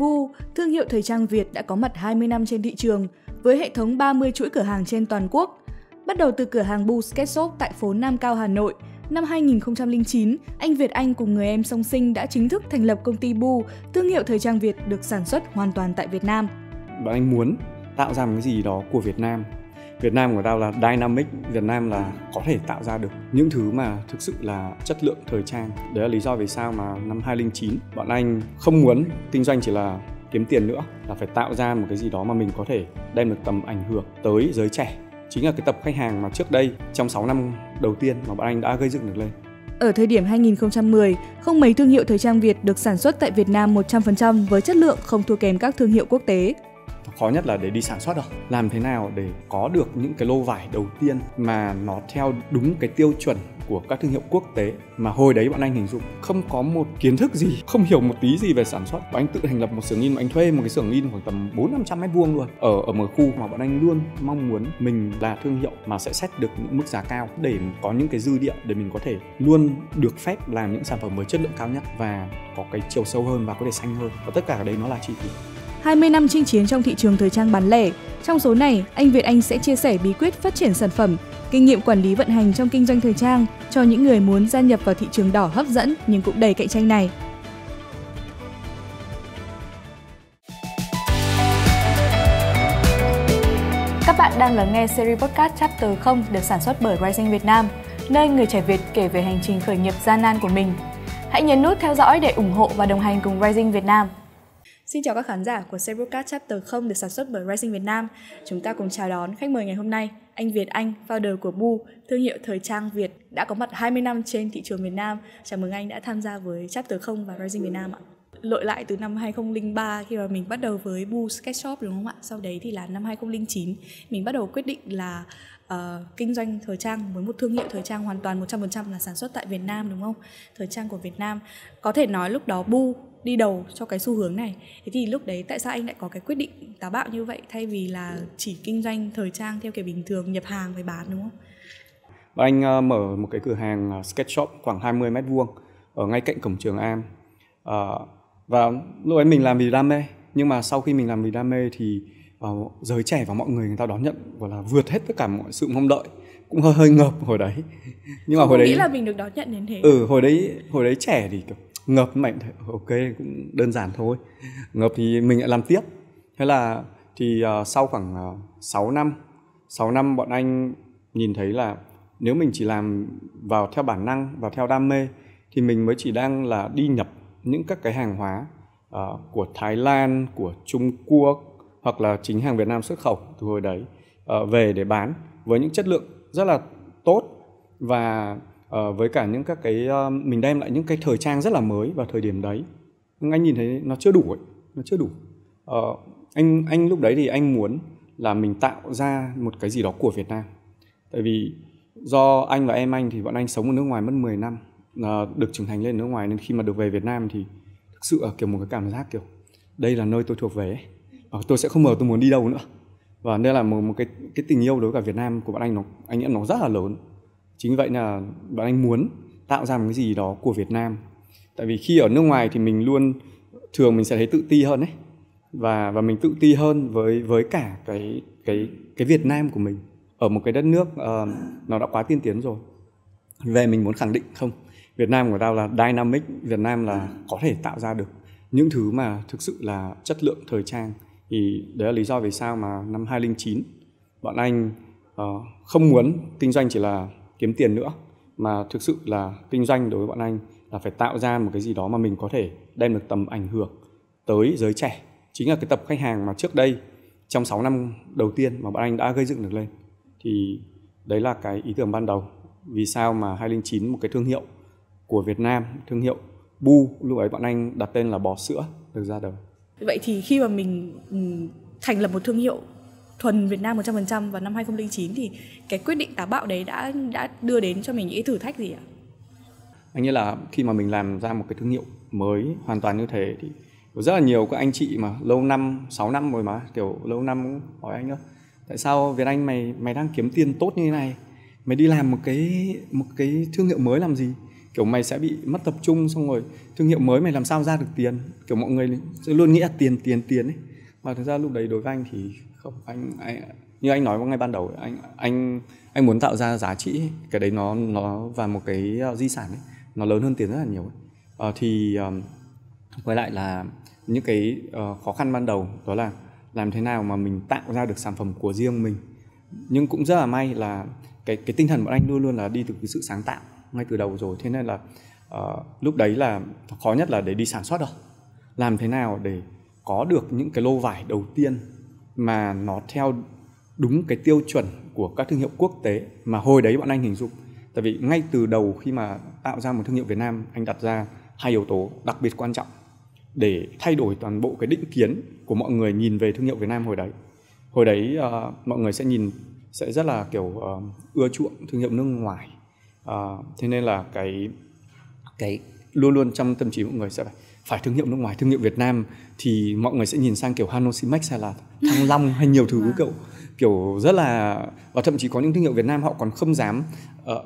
Bu, thương hiệu thời trang Việt đã có mặt 20 năm trên thị trường với hệ thống 30 chuỗi cửa hàng trên toàn quốc. Bắt đầu từ cửa hàng Bu Sketchshop tại phố Nam Cao, Hà Nội, năm 2009, anh Việt Anh cùng người em song sinh đã chính thức thành lập công ty Bu, thương hiệu thời trang Việt được sản xuất hoàn toàn tại Việt Nam. Bọn anh muốn tạo ra một cái gì đó của Việt Nam Việt Nam của tao là dynamic, Việt Nam là có thể tạo ra được những thứ mà thực sự là chất lượng thời trang. Đấy là lý do vì sao mà năm 2009 bọn anh không muốn kinh doanh chỉ là kiếm tiền nữa là phải tạo ra một cái gì đó mà mình có thể đem được tầm ảnh hưởng tới giới trẻ chính là cái tập khách hàng mà trước đây trong 6 năm đầu tiên mà bọn anh đã gây dựng được lên. Ở thời điểm 2010, không mấy thương hiệu thời trang Việt được sản xuất tại Việt Nam 100% với chất lượng không thua kém các thương hiệu quốc tế khó nhất là để đi sản xuất rồi làm thế nào để có được những cái lô vải đầu tiên mà nó theo đúng cái tiêu chuẩn của các thương hiệu quốc tế mà hồi đấy bọn anh hình dung không có một kiến thức gì không hiểu một tí gì về sản xuất bọn anh tự thành lập một xưởng in bọn anh thuê một cái xưởng in khoảng tầm bốn năm trăm mét vuông luôn ở ở một khu mà bọn anh luôn mong muốn mình là thương hiệu mà sẽ xét được những mức giá cao để có những cái dư địa để mình có thể luôn được phép làm những sản phẩm mới chất lượng cao nhất và có cái chiều sâu hơn và có thể xanh hơn và tất cả cái đấy nó là chi phí 20 năm chinh chiến trong thị trường thời trang bán lẻ. Trong số này, anh Việt Anh sẽ chia sẻ bí quyết phát triển sản phẩm, kinh nghiệm quản lý vận hành trong kinh doanh thời trang cho những người muốn gia nhập vào thị trường đỏ hấp dẫn nhưng cũng đầy cạnh tranh này. Các bạn đang lắng nghe series podcast Chapter 0 được sản xuất bởi Rising Việt Nam, nơi người trẻ Việt kể về hành trình khởi nghiệp gian nan của mình. Hãy nhấn nút theo dõi để ủng hộ và đồng hành cùng Rising Việt Nam. Xin chào các khán giả của series Chapter 0 được sản xuất bởi Rising Việt Nam. Chúng ta cùng chào đón khách mời ngày hôm nay, anh Việt Anh, founder của Bu, thương hiệu thời trang Việt đã có mặt 20 năm trên thị trường Việt Nam. Chào mừng anh đã tham gia với Chapter 0 và Rising Việt Nam ạ. Lội lại từ năm 2003 khi mà mình bắt đầu với Bu Sketchshop đúng không ạ? Sau đấy thì là năm 2009 mình bắt đầu quyết định là uh, kinh doanh thời trang với một thương hiệu thời trang hoàn toàn 100% là sản xuất tại Việt Nam đúng không? Thời trang của Việt Nam. Có thể nói lúc đó Bu đi đầu cho cái xu hướng này thế thì lúc đấy tại sao anh lại có cái quyết định táo bạo như vậy thay vì là chỉ kinh doanh thời trang theo kiểu bình thường nhập hàng rồi bán đúng không anh ờ, mở một cái cửa hàng ờ, sketch shop khoảng 20 mét vuông ở ngay cạnh cổng trường Am ờ, và lúc ấy mình làm vì đam mê nhưng mà sau khi mình làm vì đam mê thì giới trẻ và mọi người người ta đón nhận gọi là vượt hết tất cả mọi sự mong đợi cũng hơi hơi ngợp hồi đấy nhưng mà hồi đấy nghĩ là mình được đón nhận đến thế ừ hồi đấy hồi đấy trẻ thì kiểu ngập mạnh ok cũng đơn giản thôi Ngập thì mình lại làm tiếp thế là thì ờ, sau khoảng ờ, uh, 6 năm 6 năm bọn anh nhìn thấy là nếu mình chỉ làm vào theo bản năng và theo đam mê thì mình mới chỉ đang là đi nhập những các cái hàng hóa uh, của Thái Lan của Trung Quốc hoặc là chính hàng Việt Nam xuất khẩu từ hồi đấy uh, về để bán với những chất lượng rất là tốt và Ờ, với cả những các cái ờ, mình đem lại những cái thời trang rất là mới vào thời điểm đấy nhưng anh nhìn thấy nó chưa đủ ấy nó chưa đủ uh, anh anh lúc đấy thì anh muốn là mình tạo ra một cái gì đó của Việt Nam tại vì do anh và em anh thì bọn anh sống ở nước ngoài mất 10 năm được trưởng thành lên nước ngoài nên khi mà được về Việt Nam thì thực sự là kiểu một cái cảm giác kiểu đây là nơi tôi thuộc về ấy. tôi sẽ không ngờ tôi muốn đi đâu nữa và nên là một, một cái cái tình yêu đối với cả Việt Nam của bọn anh nó anh em nó rất là lớn chính vậy là bạn anh muốn tạo ra một cái gì đó của Việt Nam tại vì khi ở nước ngoài thì mình luôn thường mình sẽ thấy tự ti hơn đấy và và mình tự ti hơn với với cả cái cái cái Việt Nam của mình ở một cái đất nước uh, nó đã quá tiên tiến rồi về mình muốn khẳng định không Việt Nam của tao là dynamic Việt Nam là có thể tạo ra được những thứ mà thực sự là chất lượng thời trang thì đấy là lý do vì sao mà năm 2009 bọn anh uh, không muốn kinh doanh chỉ là kiếm tiền nữa mà thực sự là kinh doanh đối với bọn anh là phải tạo ra một cái gì đó mà mình có thể đem được tầm ảnh hưởng tới giới trẻ chính là cái tập khách hàng mà trước đây trong 6 năm đầu tiên mà bọn anh đã gây dựng được lên thì đấy là cái ý tưởng ban đầu vì sao mà 209 một cái thương hiệu của Việt Nam thương hiệu Bu lúc ấy bọn anh đặt tên là bò sữa được ra đời vậy thì khi mà mình ừ, thành lập một thương hiệu thuần Việt Nam 100% vào năm 2009 thì cái quyết định táo bạo đấy đã đã đưa đến cho mình những cái thử thách gì ạ? Anh nghĩ là khi mà mình làm ra một cái thương hiệu mới hoàn toàn như thế thì có rất là nhiều các anh chị mà lâu năm 6 năm rồi mà kiểu lâu năm hỏi anh ơi tại sao Việt Anh mày mày đang kiếm tiền tốt như thế này mày đi làm một cái một cái thương hiệu mới làm gì kiểu mày sẽ bị mất tập trung xong rồi thương hiệu mới mày làm sao ra được tiền kiểu mọi người sẽ luôn nghĩ là tiền tiền tiền ấy mà thực ra lúc đấy đối với anh thì không anh, anh như anh nói ngay ban đầu anh anh anh muốn tạo ra giá trị cái đấy nó nó và một cái ờ, di sản ấy, nó lớn hơn tiền rất là nhiều ấy. À, thì um, quay lại là những cái uh, khó khăn ban đầu đó là làm thế nào mà mình tạo ra được sản phẩm của riêng mình nhưng cũng rất là may là cái cái tinh thần bọn anh luôn luôn là đi từ cái sự sáng tạo ngay từ đầu rồi thế nên là uh, lúc đấy là khó nhất là để đi sản xuất rồi làm thế nào để có được những cái lô vải đầu tiên mà nó theo đúng cái tiêu chuẩn của các thương hiệu quốc tế mà hồi đấy bọn anh hình dung tại vì ngay từ đầu khi mà tạo ra một thương hiệu Việt Nam anh đặt ra hai yếu tố đặc biệt quan trọng để thay đổi toàn bộ cái định kiến của mọi người nhìn về thương hiệu Việt Nam hồi đấy hồi đấy uh, mọi người sẽ nhìn sẽ rất là kiểu uh, ưa chuộng thương hiệu nước ngoài uh, thế nên là cái cái luôn luôn trong tâm trí mọi người sẽ phải phải thương hiệu nước ngoài thương hiệu Việt Nam thì mọi người sẽ nhìn sang kiểu Hanosimex hay là Thăng Long hay nhiều thứ wow. Vâng. cậu kiểu rất là và thậm chí có những thương hiệu Việt Nam họ còn không dám uh,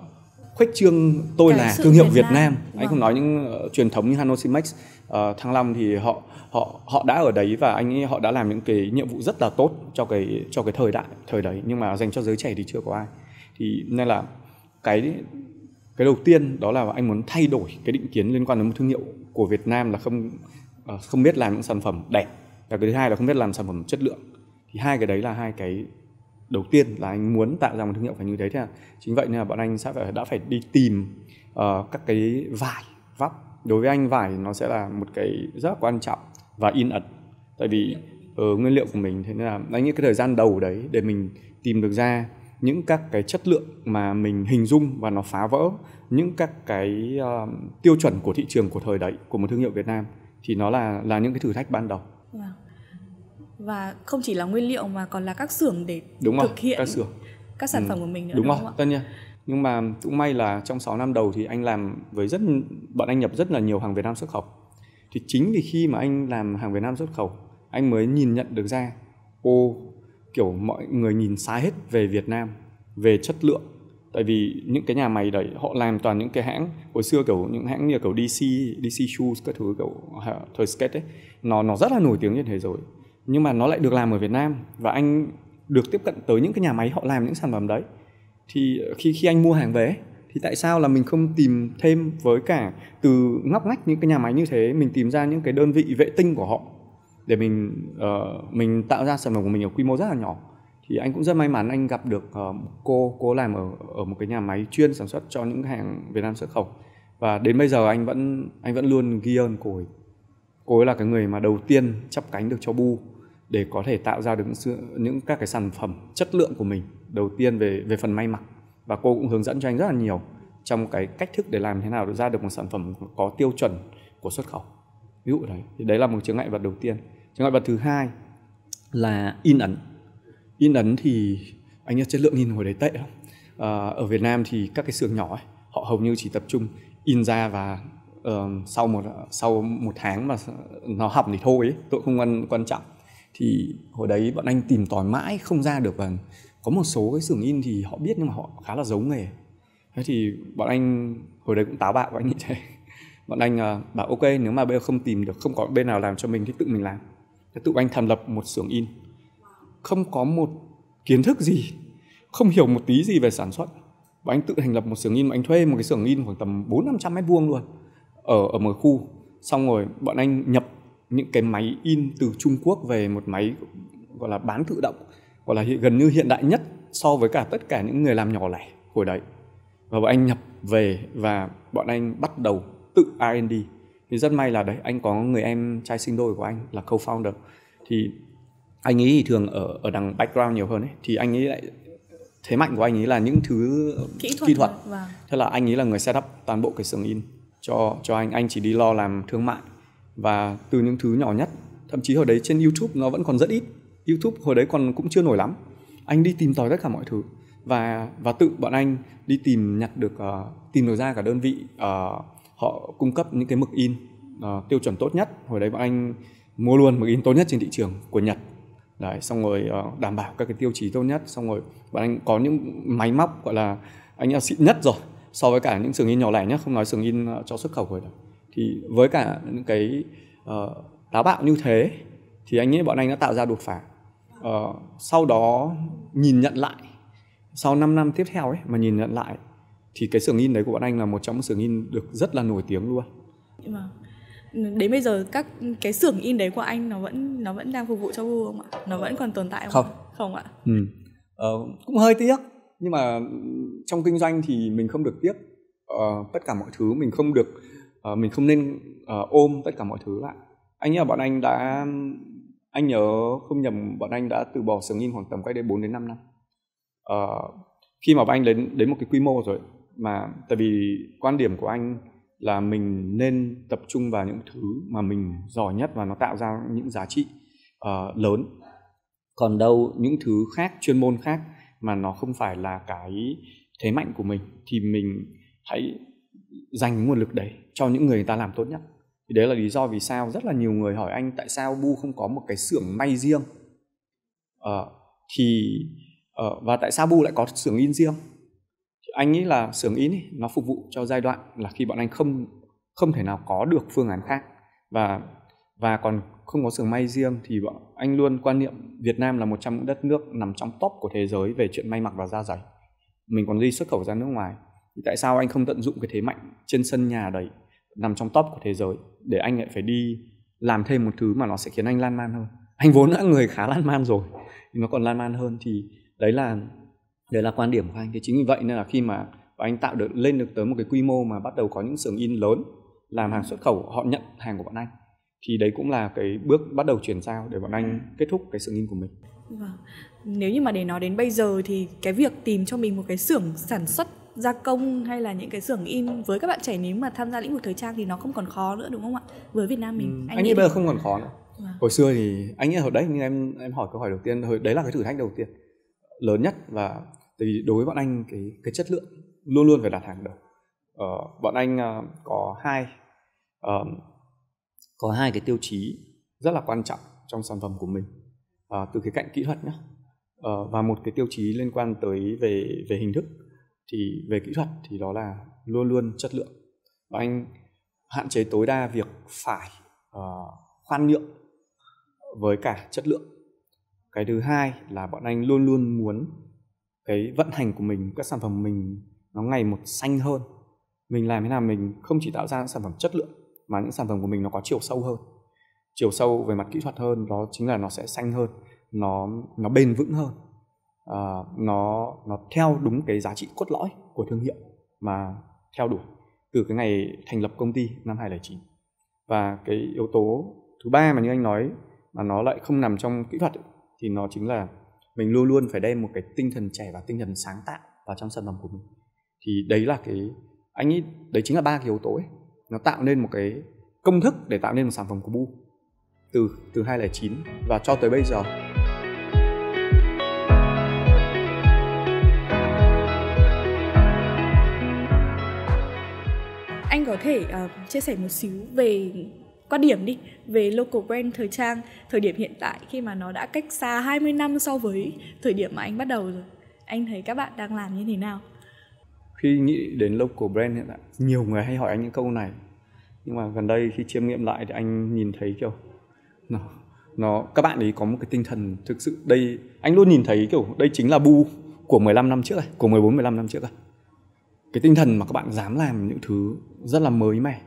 khuếch trương tôi Cái là thương hiệu Việt, Việt Nam, anh không vâng. nói những uh, truyền thống như Hanosimex uh, ờ, Thăng Long thì họ họ họ đã ở đấy và anh ấy họ đã làm những cái nhiệm vụ rất là tốt cho cái cho cái thời đại thời đấy nhưng mà dành cho giới trẻ thì chưa có ai thì nên là cái cái đầu tiên đó là anh muốn thay đổi cái định kiến liên quan đến một thương hiệu của Việt Nam là không ờ, không biết làm những sản phẩm đẹp và cái thứ hai là không biết làm sản phẩm chất lượng thì hai cái đấy là hai cái đầu tiên là anh muốn tạo ra một thương hiệu phải như thế thế chính vậy nên là bọn anh sẽ phải đã phải đi tìm uh, các cái vải vóc đối với anh vải nó sẽ là một cái rất là quan trọng và in ẩn tại vì uh, nguyên liệu của mình thế nên là anh nghĩ cái thời gian đầu đấy để mình tìm được ra những các cái chất lượng mà mình hình dung và nó phá vỡ những các cái uh, tiêu chuẩn của thị trường của thời đấy của một thương hiệu Việt Nam thì nó là là những cái thử thách ban đầu vâng. và không chỉ là nguyên liệu mà còn là các xưởng để đúng thực rồi, hiện các xưởng các sản ừ. phẩm của mình nữa đúng, đúng không ạ? Tất nhiên. Nhưng mà cũng may là trong 6 năm đầu thì anh làm với rất bọn anh nhập rất là nhiều hàng Việt Nam xuất khẩu. Thì chính vì khi mà anh làm hàng Việt Nam xuất khẩu, anh mới nhìn nhận được ra ô kiểu mọi người nhìn xa hết về Việt Nam về chất lượng tại vì những cái nhà máy đấy họ làm toàn những cái hãng hồi xưa kiểu những hãng như kiểu DC DC shoes các thứ kiểu thời skate ấy nó nó rất là nổi tiếng trên thế giới nhưng mà nó lại được làm ở Việt Nam và anh được tiếp cận tới những cái nhà máy họ làm những sản phẩm đấy thì khi khi anh mua hàng về thì tại sao là mình không tìm thêm với cả từ ngóc ngách những cái nhà máy như thế mình tìm ra những cái đơn vị vệ tinh của họ để mình uh, mình tạo ra sản phẩm của mình ở quy mô rất là nhỏ thì anh cũng rất may mắn anh gặp được uh, cô cô làm ở ở một cái nhà máy chuyên sản xuất cho những hàng Việt Nam xuất khẩu và đến bây giờ anh vẫn anh vẫn luôn ghi ơn cô ấy cô ấy là cái người mà đầu tiên chắp cánh được cho bu để có thể tạo ra được những, những các cái sản phẩm chất lượng của mình đầu tiên về về phần may mặc và cô cũng hướng dẫn cho anh rất là nhiều trong cái cách thức để làm thế nào để ra được một sản phẩm có tiêu chuẩn của xuất khẩu ví dụ đấy thì đấy là một chướng ngại vật đầu tiên trường hợp thứ hai là in ấn in ấn thì anh nhớ chất lượng in hồi đấy tệ lắm à, ở Việt Nam thì các cái xưởng nhỏ ấy, họ hầu như chỉ tập trung in ra và uh, sau một sau một tháng mà nó hỏng thì thôi ấy, tôi không quan quan trọng thì hồi đấy bọn anh tìm tòi mãi không ra được và có một số cái xưởng in thì họ biết nhưng mà họ khá là giống nghề thế thì bọn anh hồi đấy cũng táo bạo bọn anh như thế bọn anh uh, bảo ok nếu mà bây giờ không tìm được không có bên nào làm cho mình thì tự mình làm tự anh thành lập một xưởng in không có một kiến thức gì không hiểu một tí gì về sản xuất và anh tự thành lập một xưởng in mà anh thuê một cái xưởng in khoảng tầm bốn năm trăm mét vuông luôn ở ở một khu xong rồi bọn anh nhập những cái máy in từ Trung Quốc về một máy gọi là bán tự động gọi là hiện, gần như hiện đại nhất so với cả tất cả những người làm nhỏ lẻ hồi đấy và bọn anh nhập về và bọn anh bắt đầu tự R&D thì rất may là đấy anh có người em trai sinh đôi của anh là co-founder thì anh ấy thì thường ở ở đằng background nhiều hơn ấy thì anh ấy lại thế mạnh của anh ấy là những thứ kỹ thuật, kỹ thuật. Wow. Vâng. thế là anh ấy là người set up toàn bộ cái xưởng in cho cho anh anh chỉ đi lo làm thương mại và từ những thứ nhỏ nhất thậm chí hồi đấy trên YouTube nó vẫn còn rất ít YouTube hồi đấy còn cũng chưa nổi lắm anh đi tìm tòi tất cả mọi thứ và và tự bọn anh đi tìm nhặt được uh, tìm được ra cả đơn vị uh, họ cung cấp những cái mực in uh, tiêu chuẩn tốt nhất hồi đấy bọn anh mua luôn mực in tốt nhất trên thị trường của Nhật đấy xong rồi uh, đảm bảo các cái tiêu chí tốt nhất xong rồi bọn anh có những máy móc gọi là anh đã xịn nhất rồi so với cả những sừng in nhỏ lẻ nhé không nói sừng in ờ, cho xuất khẩu rồi đâu thì với cả những cái uh, táo bạo như thế thì anh nghĩ bọn anh đã tạo ra đột phá uh, sau đó nhìn nhận lại sau 5 năm tiếp theo ấy mà nhìn nhận lại thì cái xưởng in đấy của bọn anh là một trong những xưởng in được rất là nổi tiếng luôn vâng. đến bây giờ các cái xưởng in đấy của anh nó vẫn nó vẫn đang phục vụ cho Google không ạ nó vẫn còn tồn tại không không, không ạ ừ. ờ, cũng hơi tiếc nhưng mà trong kinh doanh thì mình không được tiếc uh, tất cả mọi thứ mình không được uh, mình không nên uh, ôm tất cả mọi thứ lại anh nhớ bọn anh đã anh nhớ không nhầm bọn anh đã từ bỏ xưởng in khoảng tầm cách đây 4 đến 5 năm uh, khi mà bọn anh đến đến một cái quy mô rồi mà tại vì quan điểm của anh là mình nên tập trung vào những thứ mà mình giỏi nhất và nó tạo ra những giá trị uh, lớn còn đâu những thứ khác chuyên môn khác mà nó không phải là cái thế mạnh của mình thì mình hãy dành nguồn lực đấy cho những người người ta làm tốt nhất thì đấy là lý do vì sao rất là nhiều người hỏi anh tại sao bu không có một cái xưởng may riêng uh, thì uh, và tại sao bu lại có xưởng in riêng anh nghĩ là xưởng in ấy, nó phục vụ cho giai đoạn là khi bọn anh không không thể nào có được phương án khác và và còn không có xưởng may riêng thì bọn anh luôn quan niệm Việt Nam là một trong những đất nước nằm trong top của thế giới về chuyện may mặc và da dày mình còn đi xuất khẩu ra nước ngoài thì tại sao anh không tận dụng cái thế mạnh trên sân nhà đấy nằm trong top của thế giới để anh lại phải đi làm thêm một thứ mà nó sẽ khiến anh lan man hơn anh vốn đã người khá lan man rồi thì nó còn lan man hơn thì đấy là đấy là quan điểm của anh thì chính vì vậy nên là khi mà anh tạo được lên được tới một cái quy mô mà bắt đầu có những xưởng in lớn làm hàng xuất khẩu họ nhận hàng của bọn anh thì đấy cũng là cái bước bắt đầu chuyển giao để bọn anh ừ. kết thúc cái xưởng in của mình. Vâng. Nếu như mà để nói đến bây giờ thì cái việc tìm cho mình một cái xưởng sản xuất gia công hay là những cái xưởng in với các bạn trẻ nếu mà tham gia lĩnh vực thời trang thì nó không còn khó nữa đúng không ạ? Với Việt Nam mình. Ừ, anh, anh nghĩ, bây giờ không còn khó nữa. Vâng. Hồi xưa thì anh nghĩ hồi đấy nhưng em em hỏi câu hỏi đầu tiên hồi đấy là cái thử thách đầu tiên lớn nhất và thì đối với bọn anh cái cái chất lượng luôn luôn phải đặt hàng đầu uh, bọn anh ờ, có hai uh, có hai cái tiêu chí rất là quan trọng trong sản phẩm của mình uh, từ cái cạnh kỹ thuật nhé uh, và một cái tiêu chí liên quan tới về về hình thức thì về kỹ thuật thì đó là luôn luôn chất lượng và anh hạn chế tối đa việc phải uh, khoan nhượng với cả chất lượng cái thứ hai là bọn anh luôn luôn muốn cái vận hành của mình các sản phẩm mình nó ngày một xanh hơn mình làm thế nào mình không chỉ tạo ra những sản phẩm chất lượng mà những sản phẩm của mình nó có chiều sâu hơn chiều sâu về mặt kỹ thuật hơn đó chính là nó sẽ xanh hơn nó nó bền vững hơn à, nó nó theo đúng cái giá trị cốt lõi của thương hiệu mà theo đuổi từ cái ngày thành lập công ty năm 2009 và cái yếu tố thứ ba mà như anh nói mà nó lại không nằm trong kỹ thuật ấy, thì nó chính là mình luôn luôn phải đem một cái tinh thần trẻ và tinh thần sáng tạo vào trong sản phẩm của mình thì đấy là cái anh nghĩ đấy chính là ba cái yếu tố ấy nó tạo nên một cái công thức để tạo nên một sản phẩm của bu từ từ 2009 và cho tới bây giờ anh có thể uh, chia sẻ một xíu về quan điểm đi về local brand thời trang thời điểm hiện tại khi mà nó đã cách xa 20 năm so với thời điểm mà anh bắt đầu rồi anh thấy các bạn đang làm như thế nào khi nghĩ đến local brand hiện tại nhiều người hay hỏi anh những câu này nhưng mà gần đây khi chiêm nghiệm lại thì anh nhìn thấy kiểu nó nó các bạn ấy có một cái tinh thần thực sự đây anh luôn nhìn thấy kiểu đây chính là bu của 15 năm trước này, của 14 15 năm trước này. Cái tinh thần mà các bạn dám làm những thứ rất là mới mẻ.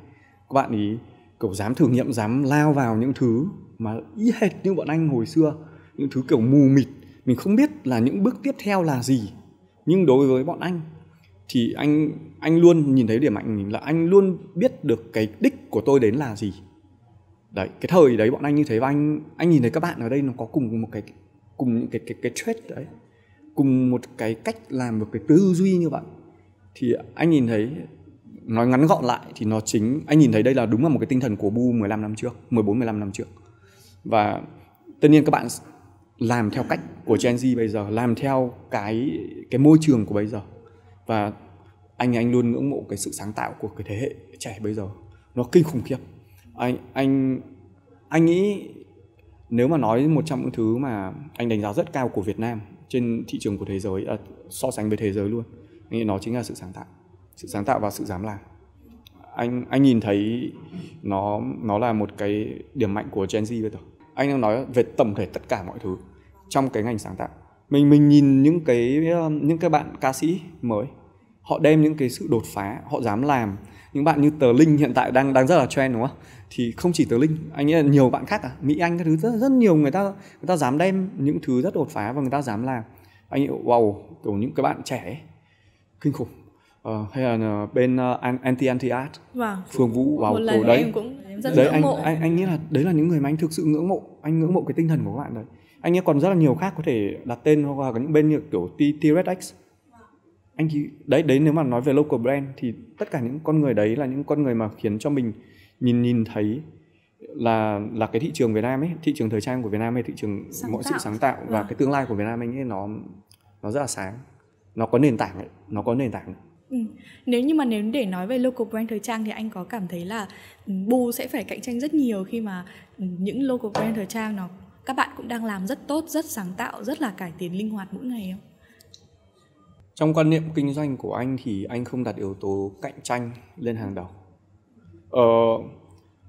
Các bạn ấy cậu dám thử nghiệm dám lao vào những thứ mà y hệt như bọn anh hồi xưa những thứ kiểu mù mịt mình không biết là những bước tiếp theo là gì nhưng đối với bọn anh thì anh anh luôn nhìn thấy điểm mạnh mình là anh luôn biết được cái đích của tôi đến là gì đấy cái thời đấy bọn anh như thế và anh anh nhìn thấy các bạn ở đây nó có cùng một cái cùng những cái cái cái trait đấy cùng một cái cách làm một cái tư duy như vậy thì anh nhìn thấy nói ngắn gọn lại thì nó chính anh nhìn thấy đây là đúng là một cái tinh thần của Bu 15 năm trước, 14 15 năm trước. Và tất nhiên các bạn làm theo cách của Gen Z bây giờ, làm theo cái cái môi trường của bây giờ. Và anh anh luôn ngưỡng mộ cái sự sáng tạo của cái thế hệ trẻ bây giờ. Nó kinh khủng khiếp. Anh anh anh nghĩ nếu mà nói một trong những thứ mà anh đánh giá rất cao của Việt Nam trên thị trường của thế giới à, so sánh với thế giới luôn, anh nghĩ nó chính là sự sáng tạo sự sáng tạo và sự dám làm anh anh nhìn thấy nó nó là một cái điểm mạnh của Gen Z bây giờ anh đang nói về tổng thể tất cả mọi thứ trong cái ngành sáng tạo mình mình nhìn những cái um, những cái bạn ca sĩ mới họ đem những cái sự đột phá họ dám làm những bạn như tờ linh hiện tại đang đang rất là trend đúng không thì không chỉ tờ linh anh nghĩ là nhiều bạn khác à mỹ anh các thứ rất rất nhiều người ta người ta dám đem những thứ rất đột phá và người ta dám làm anh nghĩ wow kiểu những cái bạn trẻ ấy, kinh khủng Ờ, hay là ờ, bên uh, anti anti art vâng. phương vũ bảo cổ đấy em cũng rất đấy anh, mộ. anh anh nghĩ là đấy là những người mà anh thực sự ngưỡng mộ anh ngưỡng mộ cái tinh thần của các bạn đấy anh nghĩ còn rất là nhiều khác có thể đặt tên hoặc là những bên như kiểu t t x anh thì đấy đấy nếu mà nói về local brand thì tất cả những con người đấy là những con người mà khiến cho mình nhìn nhìn thấy là là cái thị trường Việt Nam ấy, thị trường thời trang của Việt Nam hay thị trường sáng mọi tạo. sự sáng tạo và à. cái tương lai của Việt Nam anh ấy nó nó rất là sáng. Nó có nền tảng ấy, nó có nền tảng. Ấy. Ừ. Nếu như mà nếu để nói về local brand thời trang thì anh có cảm thấy là ừ, Bu sẽ phải cạnh tranh rất nhiều khi mà ừ, những local brand thời trang nó các bạn cũng đang làm rất tốt, rất sáng tạo, rất là cải tiến linh hoạt mỗi ngày không? Trong quan niệm kinh doanh của anh thì anh không đặt yếu tố cạnh tranh lên hàng đầu. Ờ,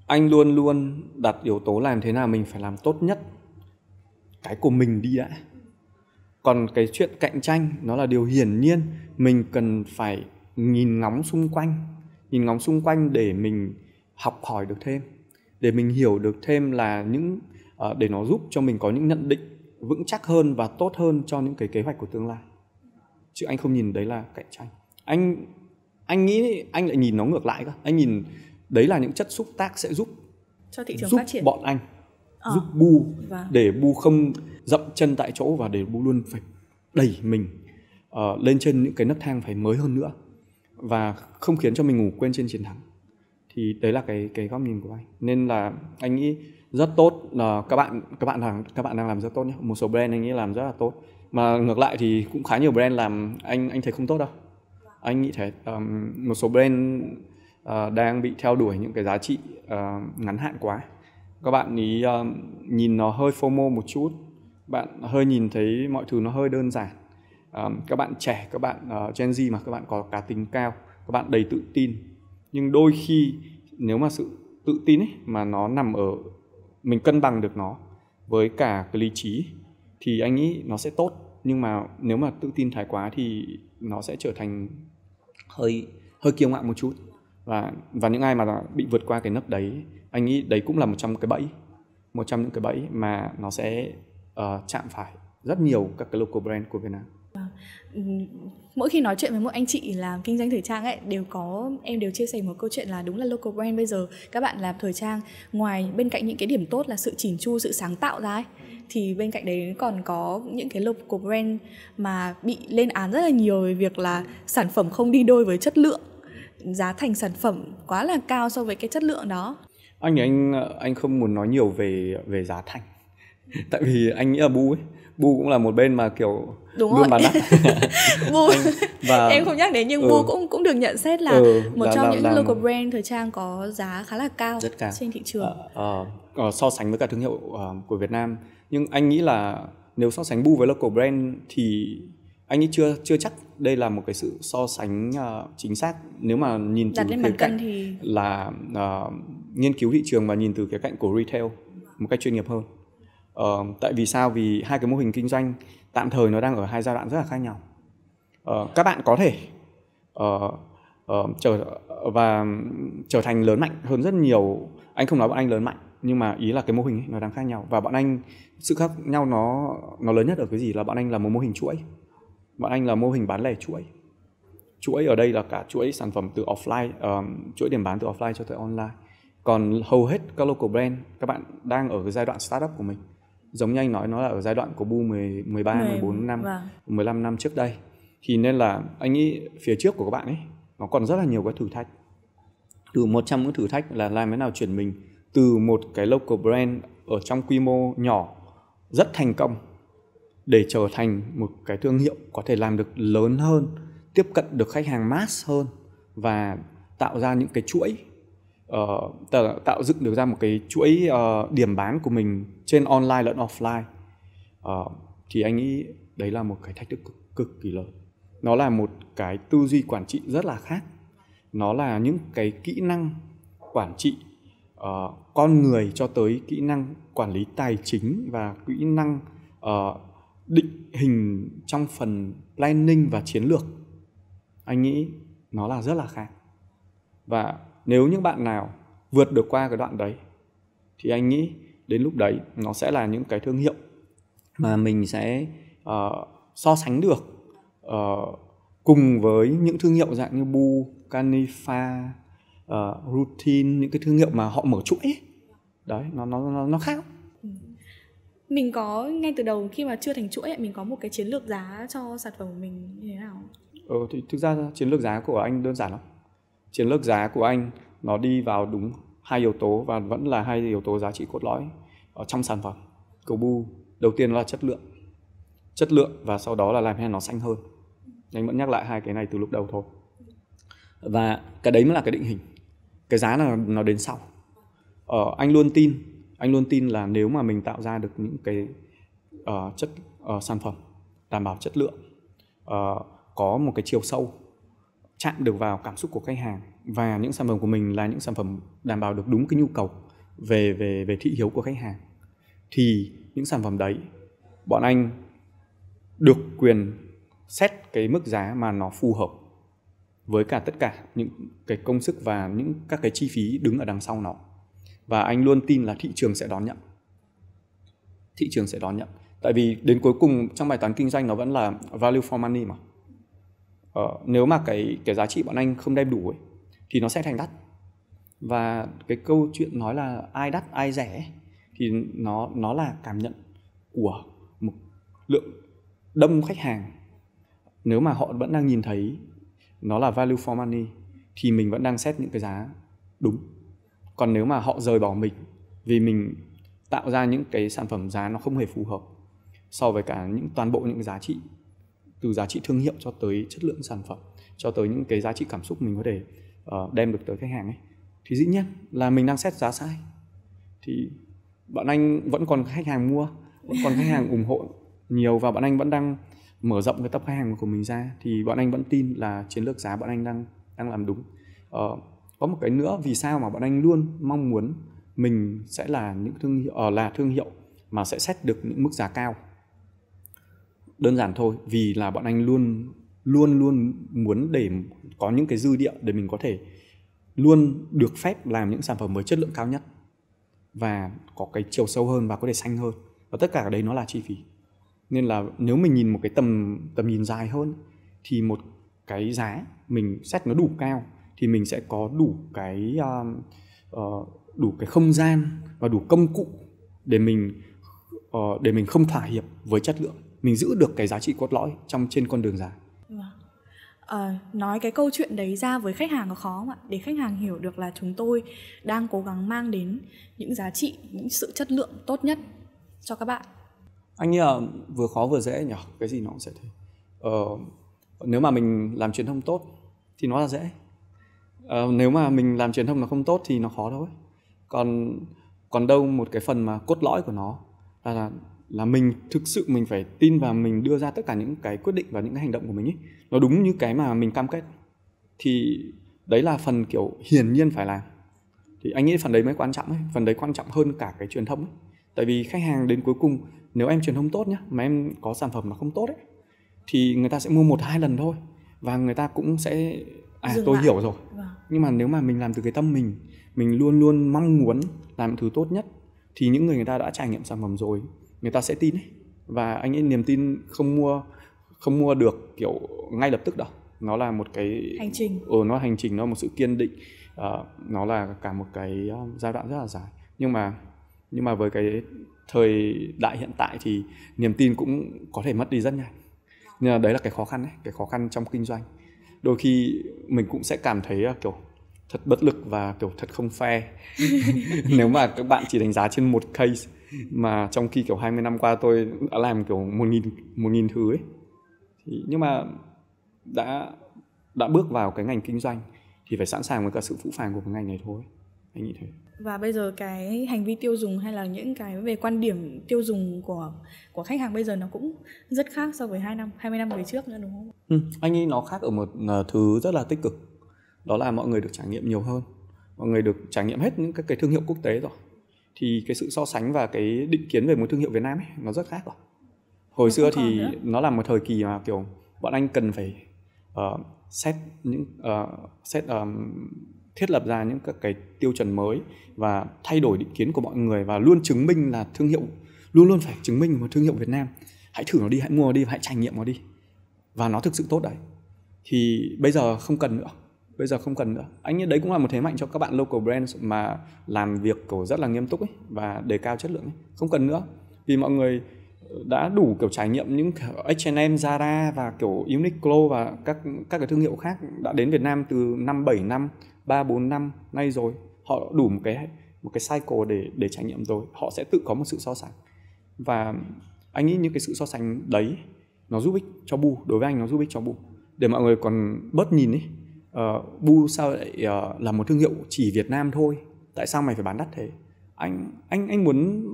anh luôn luôn đặt yếu tố làm thế nào mình phải làm tốt nhất cái của mình đi đã. Còn cái chuyện cạnh tranh nó là điều hiển nhiên mình cần phải nhìn ngóng xung quanh nhìn ngóng xung quanh để mình học hỏi được thêm để mình hiểu được thêm là những ờ, để nó giúp cho mình có những nhận định vững chắc hơn và tốt hơn cho những cái kế hoạch của tương lai chứ anh không nhìn đấy là cạnh tranh anh anh nghĩ anh lại nhìn nó ngược lại cơ anh nhìn đấy là những chất xúc tác sẽ giúp cho thị trường giúp phát triển bọn anh à, giúp bu và... Vâng. để bu không dậm chân tại chỗ và để bu luôn phải đẩy mình uh, lên trên những cái nấc thang phải mới hơn nữa và không khiến cho mình ngủ quên trên chiến thắng thì đấy là cái cái góc nhìn của anh nên là anh nghĩ rất tốt là các bạn các bạn đang các bạn đang làm rất tốt nhé một số brand anh nghĩ làm rất là tốt mà ngược lại thì cũng khá nhiều brand làm anh anh thấy không tốt đâu anh nghĩ thế um, một số brand uh, đang bị theo đuổi những cái giá trị uh, ngắn hạn quá các bạn ý um, nhìn nó hơi fomo một chút bạn hơi nhìn thấy mọi thứ nó hơi đơn giản các bạn trẻ các bạn uh, Gen Z mà các bạn có cá tính cao các bạn đầy tự tin nhưng đôi khi nếu mà sự tự tin ấy mà nó nằm ở mình cân bằng được nó với cả cái lý trí thì anh nghĩ nó sẽ tốt nhưng mà nếu mà tự tin thái quá thì nó sẽ trở thành hơi hơi kiêu ngạo một chút và và những ai mà bị vượt qua cái nấc đấy anh nghĩ đấy cũng là một trong cái bẫy một trong những cái bẫy mà nó sẽ uh, chạm phải rất nhiều các cái local brand của Việt Nam Vâng. mỗi khi nói chuyện với một anh chị làm kinh doanh thời trang ấy đều có em đều chia sẻ một câu chuyện là đúng là local brand bây giờ các bạn làm thời trang ngoài bên cạnh những cái điểm tốt là sự chỉn chu sự sáng tạo ra ấy, thì bên cạnh đấy còn có những cái local brand mà bị lên án rất là nhiều về việc là sản phẩm không đi đôi với chất lượng giá thành sản phẩm quá là cao so với cái chất lượng đó anh thì anh anh không muốn nói nhiều về về giá thành tại vì anh nghĩ là bu ấy bu cũng là một bên mà kiểu đúng luôn rồi bu và em không nhắc đến nhưng ừ. bu cũng cũng được nhận xét là ừ, một là, trong là, những là, local brand thời trang có giá khá là cao, rất trên thị trường à, à, so sánh với cả thương hiệu uh, của Việt Nam nhưng anh nghĩ là nếu so sánh bu với local brand thì anh nghĩ chưa chưa chắc đây là một cái sự so sánh uh, chính xác nếu mà nhìn từ khía cạnh thì... là uh, nghiên cứu thị trường và nhìn từ khía cạnh của retail một cách chuyên nghiệp hơn Ờ, tại vì sao? Vì hai cái mô hình kinh doanh tạm thời nó đang ở hai giai đoạn rất là khác nhau. Ờ, các bạn có thể uh, uh, trở và trở thành lớn mạnh hơn rất nhiều. Anh không nói bọn anh lớn mạnh, nhưng mà ý là cái mô hình ấy, nó đang khác nhau và bọn anh sự khác nhau nó nó lớn nhất ở cái gì là bọn anh là một mô hình chuỗi. Bọn anh là mô hình bán lẻ chuỗi. Chuỗi ở đây là cả chuỗi sản phẩm từ offline, um, chuỗi điểm bán từ offline cho tới online. Còn hầu hết các local brand các bạn đang ở cái giai đoạn startup của mình giống như anh nói nó là ở giai đoạn của bu 10, 13 10, 14 năm vâng. 15 năm trước đây thì nên là anh nghĩ phía trước của các bạn ấy nó còn rất là nhiều cái thử thách từ một trong những thử thách là làm thế nào chuyển mình từ một cái local brand ở trong quy mô nhỏ rất thành công để trở thành một cái thương hiệu có thể làm được lớn hơn tiếp cận được khách hàng mass hơn và tạo ra những cái chuỗi Ờ, tạo, tạo dựng được ra một cái chuỗi uh, điểm bán của mình trên online lẫn offline uh, thì anh nghĩ đấy là một cái thách thức cực, cực kỳ lớn nó là một cái tư duy quản trị rất là khác nó là những cái kỹ năng quản trị uh, con người cho tới kỹ năng quản lý tài chính và kỹ năng uh, định hình trong phần planning và chiến lược anh nghĩ nó là rất là khác và nếu những bạn nào vượt được qua cái đoạn đấy thì anh nghĩ đến lúc đấy nó sẽ là những cái thương hiệu mà mình sẽ uh, so sánh được uh, cùng với những thương hiệu dạng như Bu, Canifa, uh, ờ, Routine những cái thương hiệu mà họ mở chuỗi đấy nó nó nó, nó khác ừ. mình có ngay từ đầu khi mà chưa thành chuỗi mình có một cái chiến lược giá cho sản phẩm của mình như thế nào? Ờ thì thực ra chiến lược giá của anh đơn giản lắm chiến lược giá của anh nó đi vào đúng hai yếu tố và vẫn là hai yếu tố giá trị cốt lõi ở trong sản phẩm cầu bu đầu tiên là chất lượng chất lượng và sau đó là làm nó xanh hơn anh vẫn nhắc lại hai cái này từ lúc đầu thôi và cái đấy mới là cái định hình cái giá là nó đến sau ờ, anh luôn tin anh luôn tin là nếu mà mình tạo ra được những cái uh, chất uh, sản phẩm đảm bảo chất lượng uh, có một cái chiều sâu chạm được vào cảm xúc của khách hàng và những sản phẩm của mình là những sản phẩm đảm bảo được đúng cái nhu cầu về về về thị hiếu của khách hàng thì những sản phẩm đấy bọn anh được quyền xét cái mức giá mà nó phù hợp với cả tất cả những cái công sức và những các cái chi phí đứng ở đằng sau nó và anh luôn tin là thị trường sẽ đón nhận thị trường sẽ đón nhận tại vì đến cuối cùng trong bài toán kinh doanh nó vẫn là value for money mà Ờ, nếu mà cái cái giá trị bọn anh không đem đủ ấy, thì nó sẽ thành đắt và cái câu chuyện nói là ai đắt ai rẻ thì nó nó là cảm nhận của một lượng đông khách hàng nếu mà họ vẫn đang nhìn thấy nó là value for money thì mình vẫn đang xét những cái giá đúng còn nếu mà họ rời bỏ mình vì mình tạo ra những cái sản phẩm giá nó không hề phù hợp so với cả những toàn bộ những cái giá trị từ giá trị thương hiệu cho tới chất lượng sản phẩm cho tới những cái giá trị cảm xúc mình có thể uh, đem được tới khách hàng ấy thì dĩ nhiên là mình đang xét giá sai thì bạn anh vẫn còn khách hàng mua vẫn còn khách hàng ủng hộ nhiều và bạn anh vẫn đang mở rộng cái tập khách hàng của mình ra thì bạn anh vẫn tin là chiến lược giá bạn anh đang đang làm đúng ờ, có một cái nữa vì sao mà bạn anh luôn mong muốn mình sẽ là những thương hiệu uh, là thương hiệu mà sẽ xét được những mức giá cao đơn giản thôi vì là bọn anh luôn luôn luôn muốn để có những cái dư địa để mình có thể luôn được phép làm những sản phẩm mới chất lượng cao nhất và có cái chiều sâu hơn và có thể xanh hơn và tất cả đấy nó là chi phí nên là nếu mình nhìn một cái tầm tầm nhìn dài hơn thì một cái giá mình xét nó đủ cao thì mình sẽ có đủ cái uh, đủ cái không gian và đủ công cụ để mình uh, để mình không thỏa hiệp với chất lượng mình giữ được cái giá trị cốt lõi trong trên con đường dài à, vâng. ờ, nói cái câu chuyện đấy ra với khách hàng có khó không ạ để khách hàng hiểu được là chúng tôi đang cố gắng mang đến những giá trị những sự chất lượng tốt nhất cho các bạn anh nghĩ là vừa khó vừa dễ nhỉ cái gì nó cũng sẽ thế ờ, nếu mà mình làm truyền thông tốt thì nó là dễ ờ, nếu mà mình làm truyền thông nó không tốt thì nó khó thôi còn còn đâu một cái phần mà cốt lõi của nó là, là là mình thực sự mình phải tin và mình đưa ra tất cả những cái quyết định và những cái hành động của mình ấy nó đúng như cái mà mình cam kết thì đấy là phần kiểu hiển nhiên phải làm thì anh nghĩ phần đấy mới quan trọng ấy phần đấy quan trọng hơn cả cái truyền thông ấy tại vì khách hàng đến cuối cùng nếu em truyền thông tốt nhá mà em có sản phẩm mà không tốt ấy thì người ta sẽ mua một hai lần thôi và người ta cũng sẽ à Dừng tôi lại. hiểu rồi vâng. nhưng mà nếu mà mình làm từ cái tâm mình mình luôn luôn mong muốn làm thứ tốt nhất thì những người người ta đã trải nghiệm sản phẩm rồi người ta sẽ tin ấy. và anh ấy niềm tin không mua không mua được kiểu ngay lập tức đâu nó là một cái hành trình ừ, nó là hành trình nó là một sự kiên định uh, nó là cả một cái ờ, giai đoạn rất là dài nhưng mà nhưng mà với cái thời đại hiện tại thì niềm tin cũng có thể mất đi rất nhanh nhưng đấy là cái khó khăn ấy, cái khó khăn trong kinh doanh đôi khi mình cũng sẽ cảm thấy ờ, kiểu thật bất lực và kiểu thật không fair nếu mà các bạn chỉ đánh giá trên một case mà trong khi kiểu 20 năm qua tôi đã làm kiểu một nghìn một nghìn thứ ấy thì nhưng mà đã đã bước vào cái ngành kinh doanh thì phải sẵn sàng với cả sự phũ phàng của cái ngành này thôi anh nghĩ thế và bây giờ cái hành vi tiêu dùng hay là những cái về quan điểm tiêu dùng của của khách hàng bây giờ nó cũng rất khác so với hai năm 20 năm về trước nữa đúng không? Ừ, anh nghĩ nó khác ở một ờ, thứ rất là tích cực đó là mọi người được trải nghiệm nhiều hơn mọi người được trải nghiệm hết những các cái thương hiệu quốc tế rồi thì cái sự so sánh và cái định kiến về một thương hiệu Việt Nam ấy nó rất khác rồi. Hồi xưa thì nó là một thời kỳ mà kiểu bọn anh cần phải uh, xét những uh, xét um, thiết lập ra những các cái tiêu chuẩn mới và thay đổi định kiến của mọi người và luôn chứng minh là thương hiệu luôn luôn phải chứng minh một thương hiệu Việt Nam. Hãy thử nó đi, hãy mua nó đi, hãy trải nghiệm nó đi. Và nó thực sự tốt đấy. Thì bây giờ không cần nữa bây giờ không cần nữa anh nghĩ đấy cũng là một thế mạnh cho các bạn local brands mà làm việc kiểu rất là nghiêm túc ấy và đề cao chất lượng ấy. không cần nữa vì mọi người đã đủ kiểu trải nghiệm những H&M, Zara và kiểu Uniqlo và các các cái thương hiệu khác đã đến Việt Nam từ năm 7 năm, 3 4 năm nay rồi. Họ đủ một cái một cái cycle để để trải nghiệm rồi, họ sẽ tự có một sự so sánh. Và anh nghĩ những cái sự so sánh đấy nó giúp ích cho Bu, đối với anh nó giúp ích cho Bu. Để mọi người còn bớt nhìn ấy, uh, ờ, bu sao lại uh, là một thương hiệu chỉ Việt Nam thôi tại sao mày phải bán đắt thế anh anh anh muốn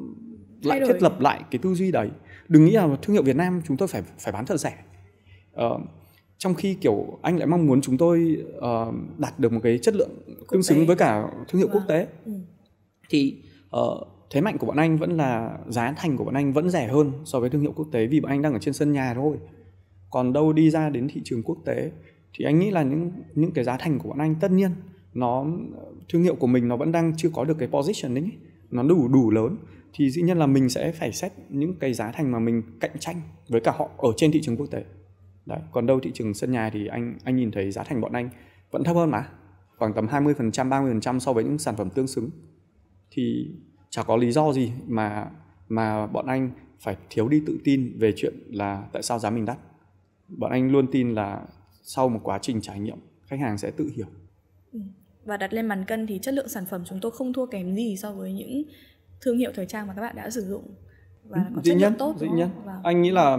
lại thiết lập lại cái tư duy đấy đừng nghĩ là thương hiệu Việt Nam chúng tôi phải phải bán thật rẻ uh, trong khi kiểu anh lại mong muốn chúng tôi uh, đạt được một cái chất lượng quốc tương xứng với cả thương hiệu vâng. quốc tế ừ. thì uh, thế mạnh của bọn anh vẫn là giá thành của bọn anh vẫn rẻ hơn so với thương hiệu quốc tế vì bọn anh đang ở trên sân nhà thôi còn đâu đi ra đến thị trường quốc tế thì anh nghĩ là những những cái giá thành của bọn anh tất nhiên nó thương hiệu của mình nó vẫn đang chưa có được cái position đấy nó đủ đủ lớn thì dĩ nhiên là mình sẽ phải xét những cái giá thành mà mình cạnh tranh với cả họ ở trên thị trường quốc tế đấy còn đâu thị trường sân nhà thì anh anh nhìn thấy giá thành bọn anh vẫn thấp hơn mà khoảng tầm 20% 30% so với những sản phẩm tương xứng thì chả có lý do gì mà mà bọn anh phải thiếu đi tự tin về chuyện là tại sao giá mình đắt bọn anh luôn tin là sau một quá trình trải nghiệm khách hàng sẽ tự hiểu ừ. và đặt lên bàn cân thì chất lượng sản phẩm chúng tôi không thua kém gì so với những thương hiệu thời trang mà các bạn đã sử dụng và có dĩ chất lượng tốt dĩ nhiên và... Vâng. anh nghĩ là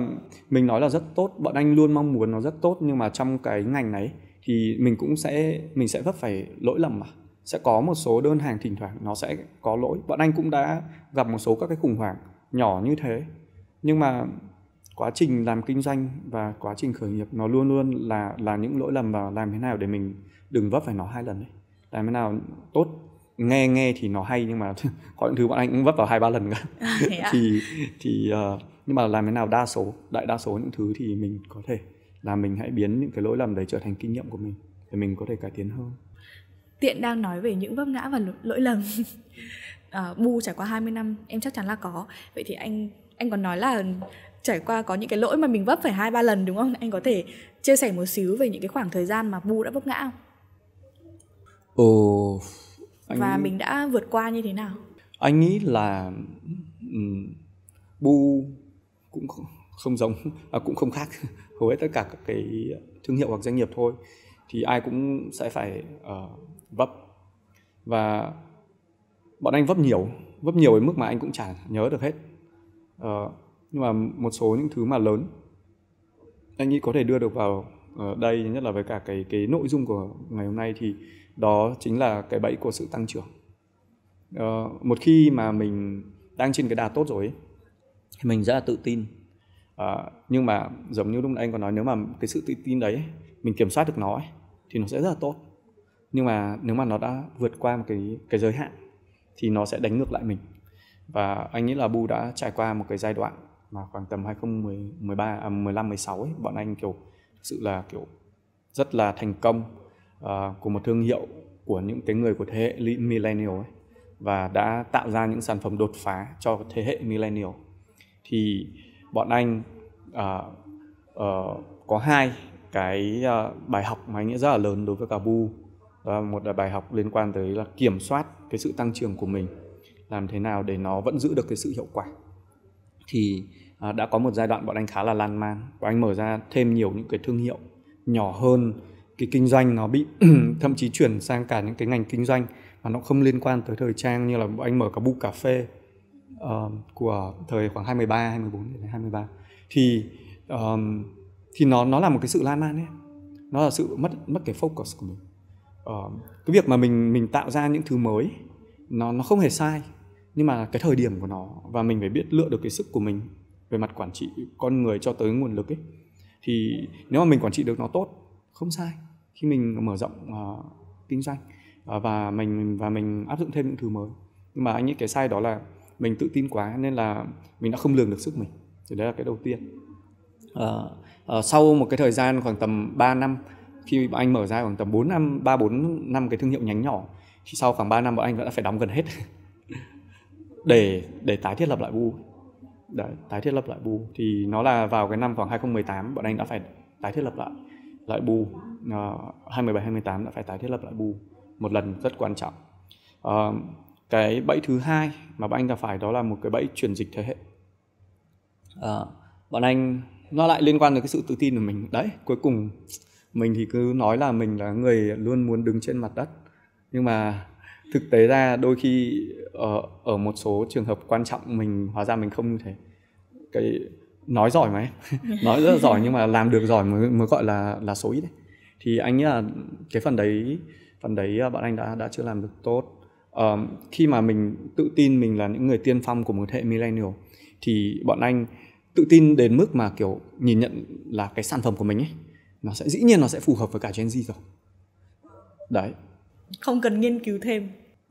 mình nói là rất tốt bọn anh luôn mong muốn nó rất tốt nhưng mà trong cái ngành này thì mình cũng sẽ mình sẽ vấp phải lỗi lầm mà sẽ có một số đơn hàng thỉnh thoảng nó sẽ có lỗi bọn anh cũng đã gặp một số các cái khủng hoảng nhỏ như thế nhưng mà quá trình làm kinh doanh và quá trình khởi nghiệp nó luôn luôn là là những lỗi lầm và làm thế nào để mình đừng vấp phải nó hai lần đấy làm thế nào tốt nghe nghe thì nó hay nhưng mà có những thứ bọn anh cũng vấp vào hai ba lần cả à, thì thì ờ, nhưng mà làm thế nào đa số đại đa số những thứ thì mình có thể là mình hãy biến những cái lỗi lầm đấy trở thành kinh nghiệm của mình để mình có thể cải tiến hơn tiện đang nói về những vấp ngã và lỗi lầm à, bu trải qua 20 năm em chắc chắn là có vậy thì anh anh còn nói là trải qua có những cái lỗi mà mình vấp phải hai ba lần đúng không anh có thể chia sẻ một xíu về những cái khoảng thời gian mà bu đã vấp ngã không ồ anh... và mình đã vượt qua như thế nào anh nghĩ là um, bu cũng không giống à, cũng không khác hầu hết tất cả các cái thương hiệu hoặc doanh nghiệp thôi thì ai cũng sẽ phải uh, vấp và bọn anh vấp nhiều vấp nhiều đến mức mà anh cũng chả nhớ được hết uh, nhưng mà một số những thứ mà lớn anh nghĩ có thể đưa được vào ờ, đây nhất là với cả cái cái nội dung của ngày hôm nay thì đó chính là cái bẫy của sự tăng trưởng uh, một khi mà mình đang trên cái đà tốt rồi ấy, thì mình rất là tự tin uh, nhưng mà giống như lúc nãy anh còn nói nếu mà cái sự tự tin đấy mình kiểm soát được nó ấy, thì nó sẽ rất là tốt nhưng mà nếu mà nó đã vượt qua một cái cái giới hạn thì nó sẽ đánh ngược lại mình và anh nghĩ là Bu đã trải qua một cái giai đoạn mà khoảng tầm 2013 à, 15 16 ấy bọn anh kiểu sự là kiểu rất là thành công uh, của một thương hiệu của những cái người của thế hệ millennial ấy và đã tạo ra những sản phẩm đột phá cho thế hệ millennial thì bọn anh uh, uh, có hai cái uh, bài học mà anh nghĩ rất là lớn đối với cả bu đó một là bài học liên quan tới là kiểm soát cái sự tăng trưởng của mình làm thế nào để nó vẫn giữ được cái sự hiệu quả thì À, đã có một giai đoạn bọn anh khá là lan man bọn anh mở ra thêm nhiều những cái thương hiệu nhỏ hơn cái kinh doanh nó bị thậm chí chuyển sang cả những cái ngành kinh doanh mà nó không liên quan tới thời trang như là bọn anh mở cả bu cà phê uh, của thời khoảng 23 24 đến 23 thì um, thì nó nó là một cái sự lan man ấy nó là sự mất mất cái focus của mình uh, cái việc mà mình mình tạo ra những thứ mới nó nó không hề sai nhưng mà cái thời điểm của nó và mình phải biết lựa được cái sức của mình về mặt quản trị con người cho tới nguồn lực ấy thì nếu mà mình quản trị được nó tốt không sai khi mình mở rộng uh, kinh doanh uh, và mình và mình áp dụng thêm những thứ mới nhưng mà anh nghĩ cái sai đó là mình tự tin quá nên là mình đã không lường được sức mình thì đấy là cái đầu tiên uh, uh, sau một cái thời gian khoảng tầm 3 năm khi anh mở ra khoảng tầm 4 năm 3 4 năm cái thương hiệu nhánh nhỏ thì sau khoảng 3 năm bọn anh đã phải đóng gần hết để để tái thiết lập lại bu để tái thiết lập lại bù thì nó là vào cái năm khoảng 2018 bọn anh đã phải tái thiết lập lại lại bù uh, 2017 2018 đã phải tái thiết lập lại bù một lần rất quan trọng uh, cái bẫy thứ hai mà bọn anh gặp phải đó là một cái bẫy chuyển dịch thế hệ uh, bọn anh nó lại liên quan đến cái sự tự tin của mình đấy cuối cùng mình thì cứ nói là mình là người luôn muốn đứng trên mặt đất nhưng mà thực tế ra đôi khi ở, ờ, ở một số trường hợp quan trọng mình hóa ra mình không như thế cái nói giỏi mà em nói rất là giỏi nhưng mà làm được giỏi mới mới gọi là là số ít đấy thì anh nghĩ là cái phần đấy phần đấy ờ, bạn anh đã đã chưa làm được tốt um, khi mà mình tự tin mình là những người tiên phong của một hệ millennial thì bọn anh tự tin đến mức mà kiểu nhìn nhận là cái sản phẩm của mình ấy nó sẽ dĩ nhiên nó sẽ phù hợp với cả Gen Z rồi đấy không cần nghiên cứu thêm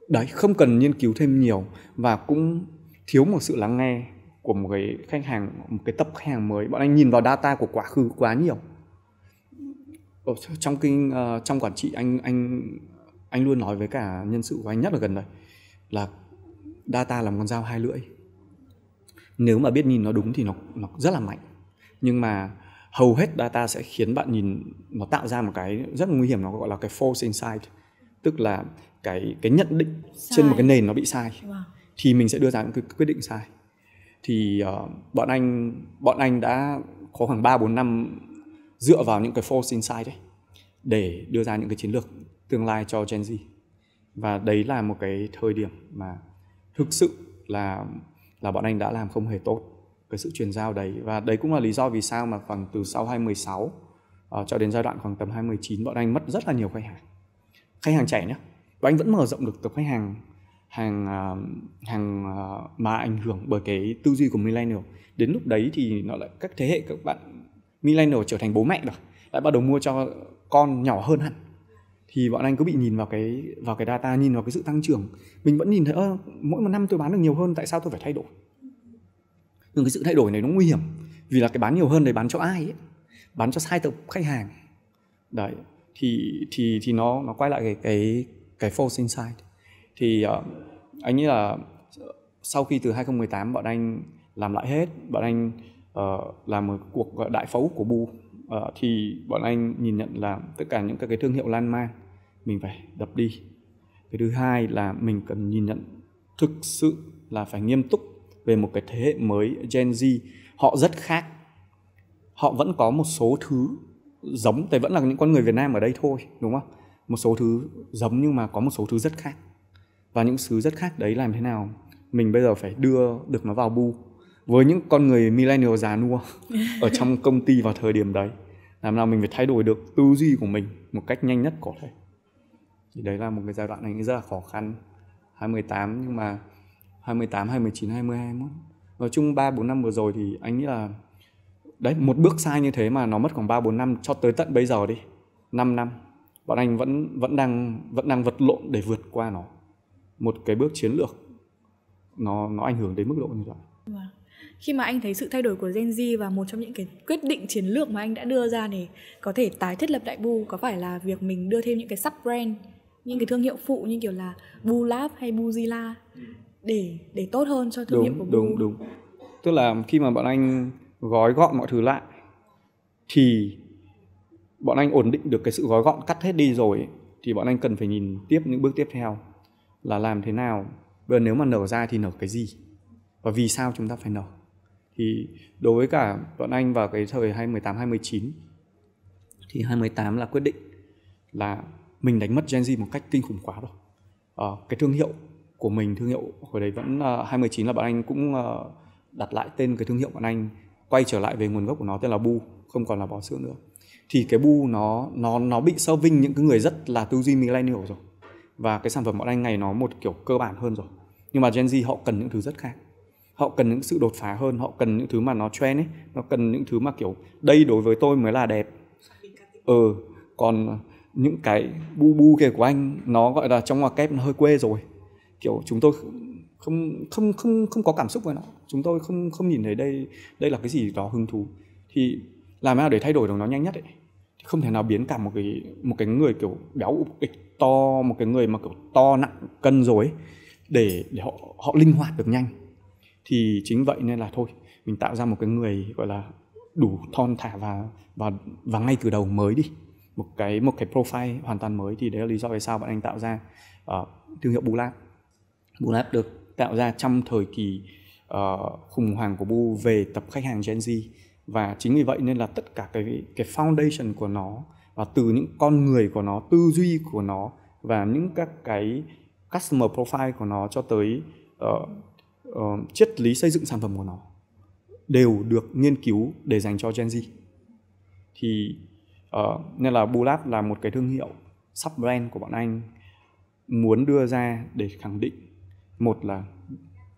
đấy không cần nghiên cứu thêm nhiều và cũng thiếu một sự lắng nghe của một cái khách hàng một cái tập khách hàng mới bọn anh nhìn vào data của quá khứ quá nhiều ở trong kinh uh, trong quản trị anh anh anh luôn nói với cả nhân sự của anh nhất là gần đây là data là một con dao hai lưỡi nếu mà biết nhìn nó đúng thì nó nó rất là mạnh nhưng mà hầu hết data sẽ khiến bạn nhìn nó tạo ra một cái rất là nguy hiểm nó gọi là cái false insight tức là cái cái nhận định sai. trên một cái nền nó bị sai wow. Vâng. thì mình sẽ đưa ra những cái quyết định sai thì uh, bọn anh bọn anh đã có khoảng 3 bốn năm dựa vào những cái false insight đấy để đưa ra những cái chiến lược tương lai cho Gen Z và đấy là một cái thời điểm mà thực sự là là bọn anh đã làm không hề tốt cái sự truyền giao đấy và đấy cũng là lý do vì sao mà khoảng từ sau 2016 uh, ờ, cho đến giai đoạn khoảng tầm 2019 bọn anh mất rất là nhiều khách hàng khách hàng trẻ nhé và anh vẫn mở rộng được tập khách hàng hàng à, hàng à, mà ảnh hưởng bởi cái tư duy của millennial đến lúc đấy thì nó lại các thế hệ các bạn millennial trở thành bố mẹ rồi lại bắt đầu mua cho con nhỏ hơn hẳn thì bọn anh cứ bị nhìn vào cái vào cái data nhìn vào cái sự tăng trưởng mình vẫn nhìn thấy à, mỗi một năm tôi bán được nhiều hơn tại sao tôi phải thay đổi nhưng cái sự thay đổi này nó nguy hiểm vì là cái bán nhiều hơn để bán cho ai ấy bán cho sai tập khách hàng đấy thì thì thì nó nó quay lại cái cái cái false insight thì uh, anh nghĩ là sau khi từ 2018 bọn anh làm lại hết bọn anh uh, làm một cuộc đại phẫu của bu uh, thì bọn anh nhìn nhận là tất cả những các cái thương hiệu lan man mình phải đập đi cái thứ hai là mình cần nhìn nhận thực sự là phải nghiêm túc về một cái thế hệ mới Gen Z họ rất khác họ vẫn có một số thứ giống thì vẫn là những con người Việt Nam ở đây thôi đúng không một số thứ giống nhưng mà có một số thứ rất khác và những thứ rất khác đấy làm thế nào mình bây giờ phải đưa được nó vào bu với những con người millennial già nua ở trong công ty vào thời điểm đấy làm nào mình phải thay đổi được tư duy của mình một cách nhanh nhất có thể thì đấy là một cái giai đoạn này rất là khó khăn 28 nhưng mà 28, 29, 20, 21 Nói chung 3, 4 năm vừa rồi thì anh nghĩ là đấy một bước sai như thế mà nó mất khoảng ba bốn năm cho tới tận bây giờ đi 5 năm bọn anh vẫn vẫn đang vẫn đang vật lộn để vượt qua nó một cái bước chiến lược nó nó ảnh hưởng đến mức độ như vậy vâng. khi mà anh thấy sự thay đổi của Gen Z và một trong những cái quyết định chiến lược mà anh đã đưa ra để có thể tái thiết lập đại bu có phải là việc mình đưa thêm những cái sub brand những cái thương hiệu phụ như kiểu là Bu Lab hay Buzilla ừ. để để tốt hơn cho thương đúng, hiệu của Bu đúng đúng tức là khi mà bọn anh gói gọn mọi thứ lại thì bọn anh ổn định được cái sự gói gọn cắt hết đi rồi thì bọn anh cần phải nhìn tiếp những bước tiếp theo là làm thế nào bây giờ nếu mà nở ra thì nở cái gì và vì sao chúng ta phải nở thì đối với cả bọn anh vào cái thời 2018 2019 thì 2018 là quyết định là mình đánh mất Gen Z một cách kinh khủng quá rồi à, cái thương hiệu của mình thương hiệu hồi đấy vẫn uh, ờ, 2019 là bọn anh cũng uh, đặt lại tên cái thương hiệu bọn anh quay trở lại về nguồn gốc của nó tên là bu không còn là bò sữa nữa thì cái bu nó nó nó bị vinh những cái người rất là tư duy millennial rồi và cái sản phẩm bọn anh ngày nó một kiểu cơ bản hơn rồi nhưng mà Gen Z họ cần những thứ rất khác họ cần những sự đột phá hơn họ cần những thứ mà nó trend ấy nó cần những thứ mà kiểu đây đối với tôi mới là đẹp ừ còn những cái bu bu kia của anh nó gọi là trong ngoặc kép nó hơi quê rồi kiểu chúng tôi không không không không có cảm xúc với nó chúng tôi không không nhìn thấy đây đây là cái gì đó hứng thú thì làm thế nào để thay đổi được nó nhanh nhất ấy thì không thể nào biến cả một cái một cái người kiểu béo ụp ịch to một cái người mà kiểu to nặng cân rồi ấy, để để họ họ linh hoạt được nhanh thì chính vậy nên là thôi mình tạo ra một cái người gọi là đủ thon thả và và và ngay từ đầu mới đi một cái một cái profile hoàn toàn mới thì đấy là lý do vì sao bọn anh tạo ra uh, thương hiệu bulat bulat được tạo ra trong thời kỳ uh, khủng hoảng của bu về tập khách hàng Gen Z và chính vì vậy nên là tất cả cái cái foundation của nó và từ những con người của nó tư duy của nó và những các cái customer profile của nó cho tới uh, uh, triết lý xây dựng sản phẩm của nó đều được nghiên cứu để dành cho Gen Z thì uh, nên là Bulab là một cái thương hiệu sub brand của bọn anh muốn đưa ra để khẳng định một là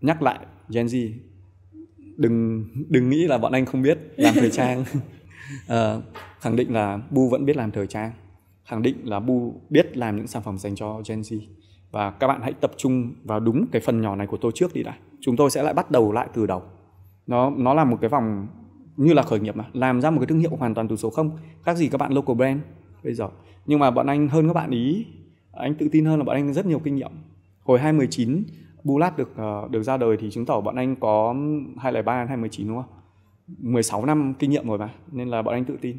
nhắc lại Gen Z đừng đừng nghĩ là bọn anh không biết làm thời trang à, khẳng định là Bu vẫn biết làm thời trang khẳng định là Bu biết làm những sản phẩm dành cho Gen Z và các bạn hãy tập trung vào đúng cái phần nhỏ này của tôi trước đi đã chúng tôi sẽ lại bắt đầu lại từ đầu nó nó là một cái vòng như là khởi nghiệp mà làm ra một cái thương hiệu hoàn toàn từ số không khác gì các bạn local brand bây giờ nhưng mà bọn anh hơn các bạn ý anh tự tin hơn là bọn anh rất nhiều kinh nghiệm hồi 2019 Bulat được ờ, được ra đời thì chứng tỏ bọn anh có 203 đến 2019 đúng không? 16 năm kinh nghiệm rồi mà nên là bọn anh tự tin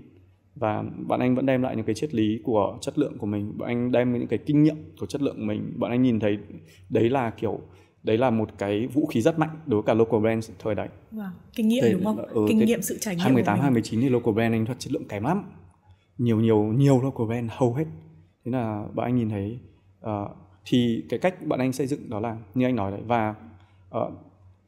và bọn anh vẫn đem lại những cái triết lý của chất lượng của mình bọn anh đem những cái kinh nghiệm của chất lượng của mình bọn anh nhìn thấy đấy là kiểu đấy là một cái vũ khí rất mạnh đối với cả local brand thời đấy wow. Vâng, kinh nghiệm thế, đúng không ừ, kinh nghiệm sự trải nghiệm 2018 2019 thì local brand anh thật chất lượng kém lắm nhiều nhiều nhiều local brand hầu hết thế là bọn anh nhìn thấy uh, thì cái cách bạn anh xây dựng đó là như anh nói đấy và uh,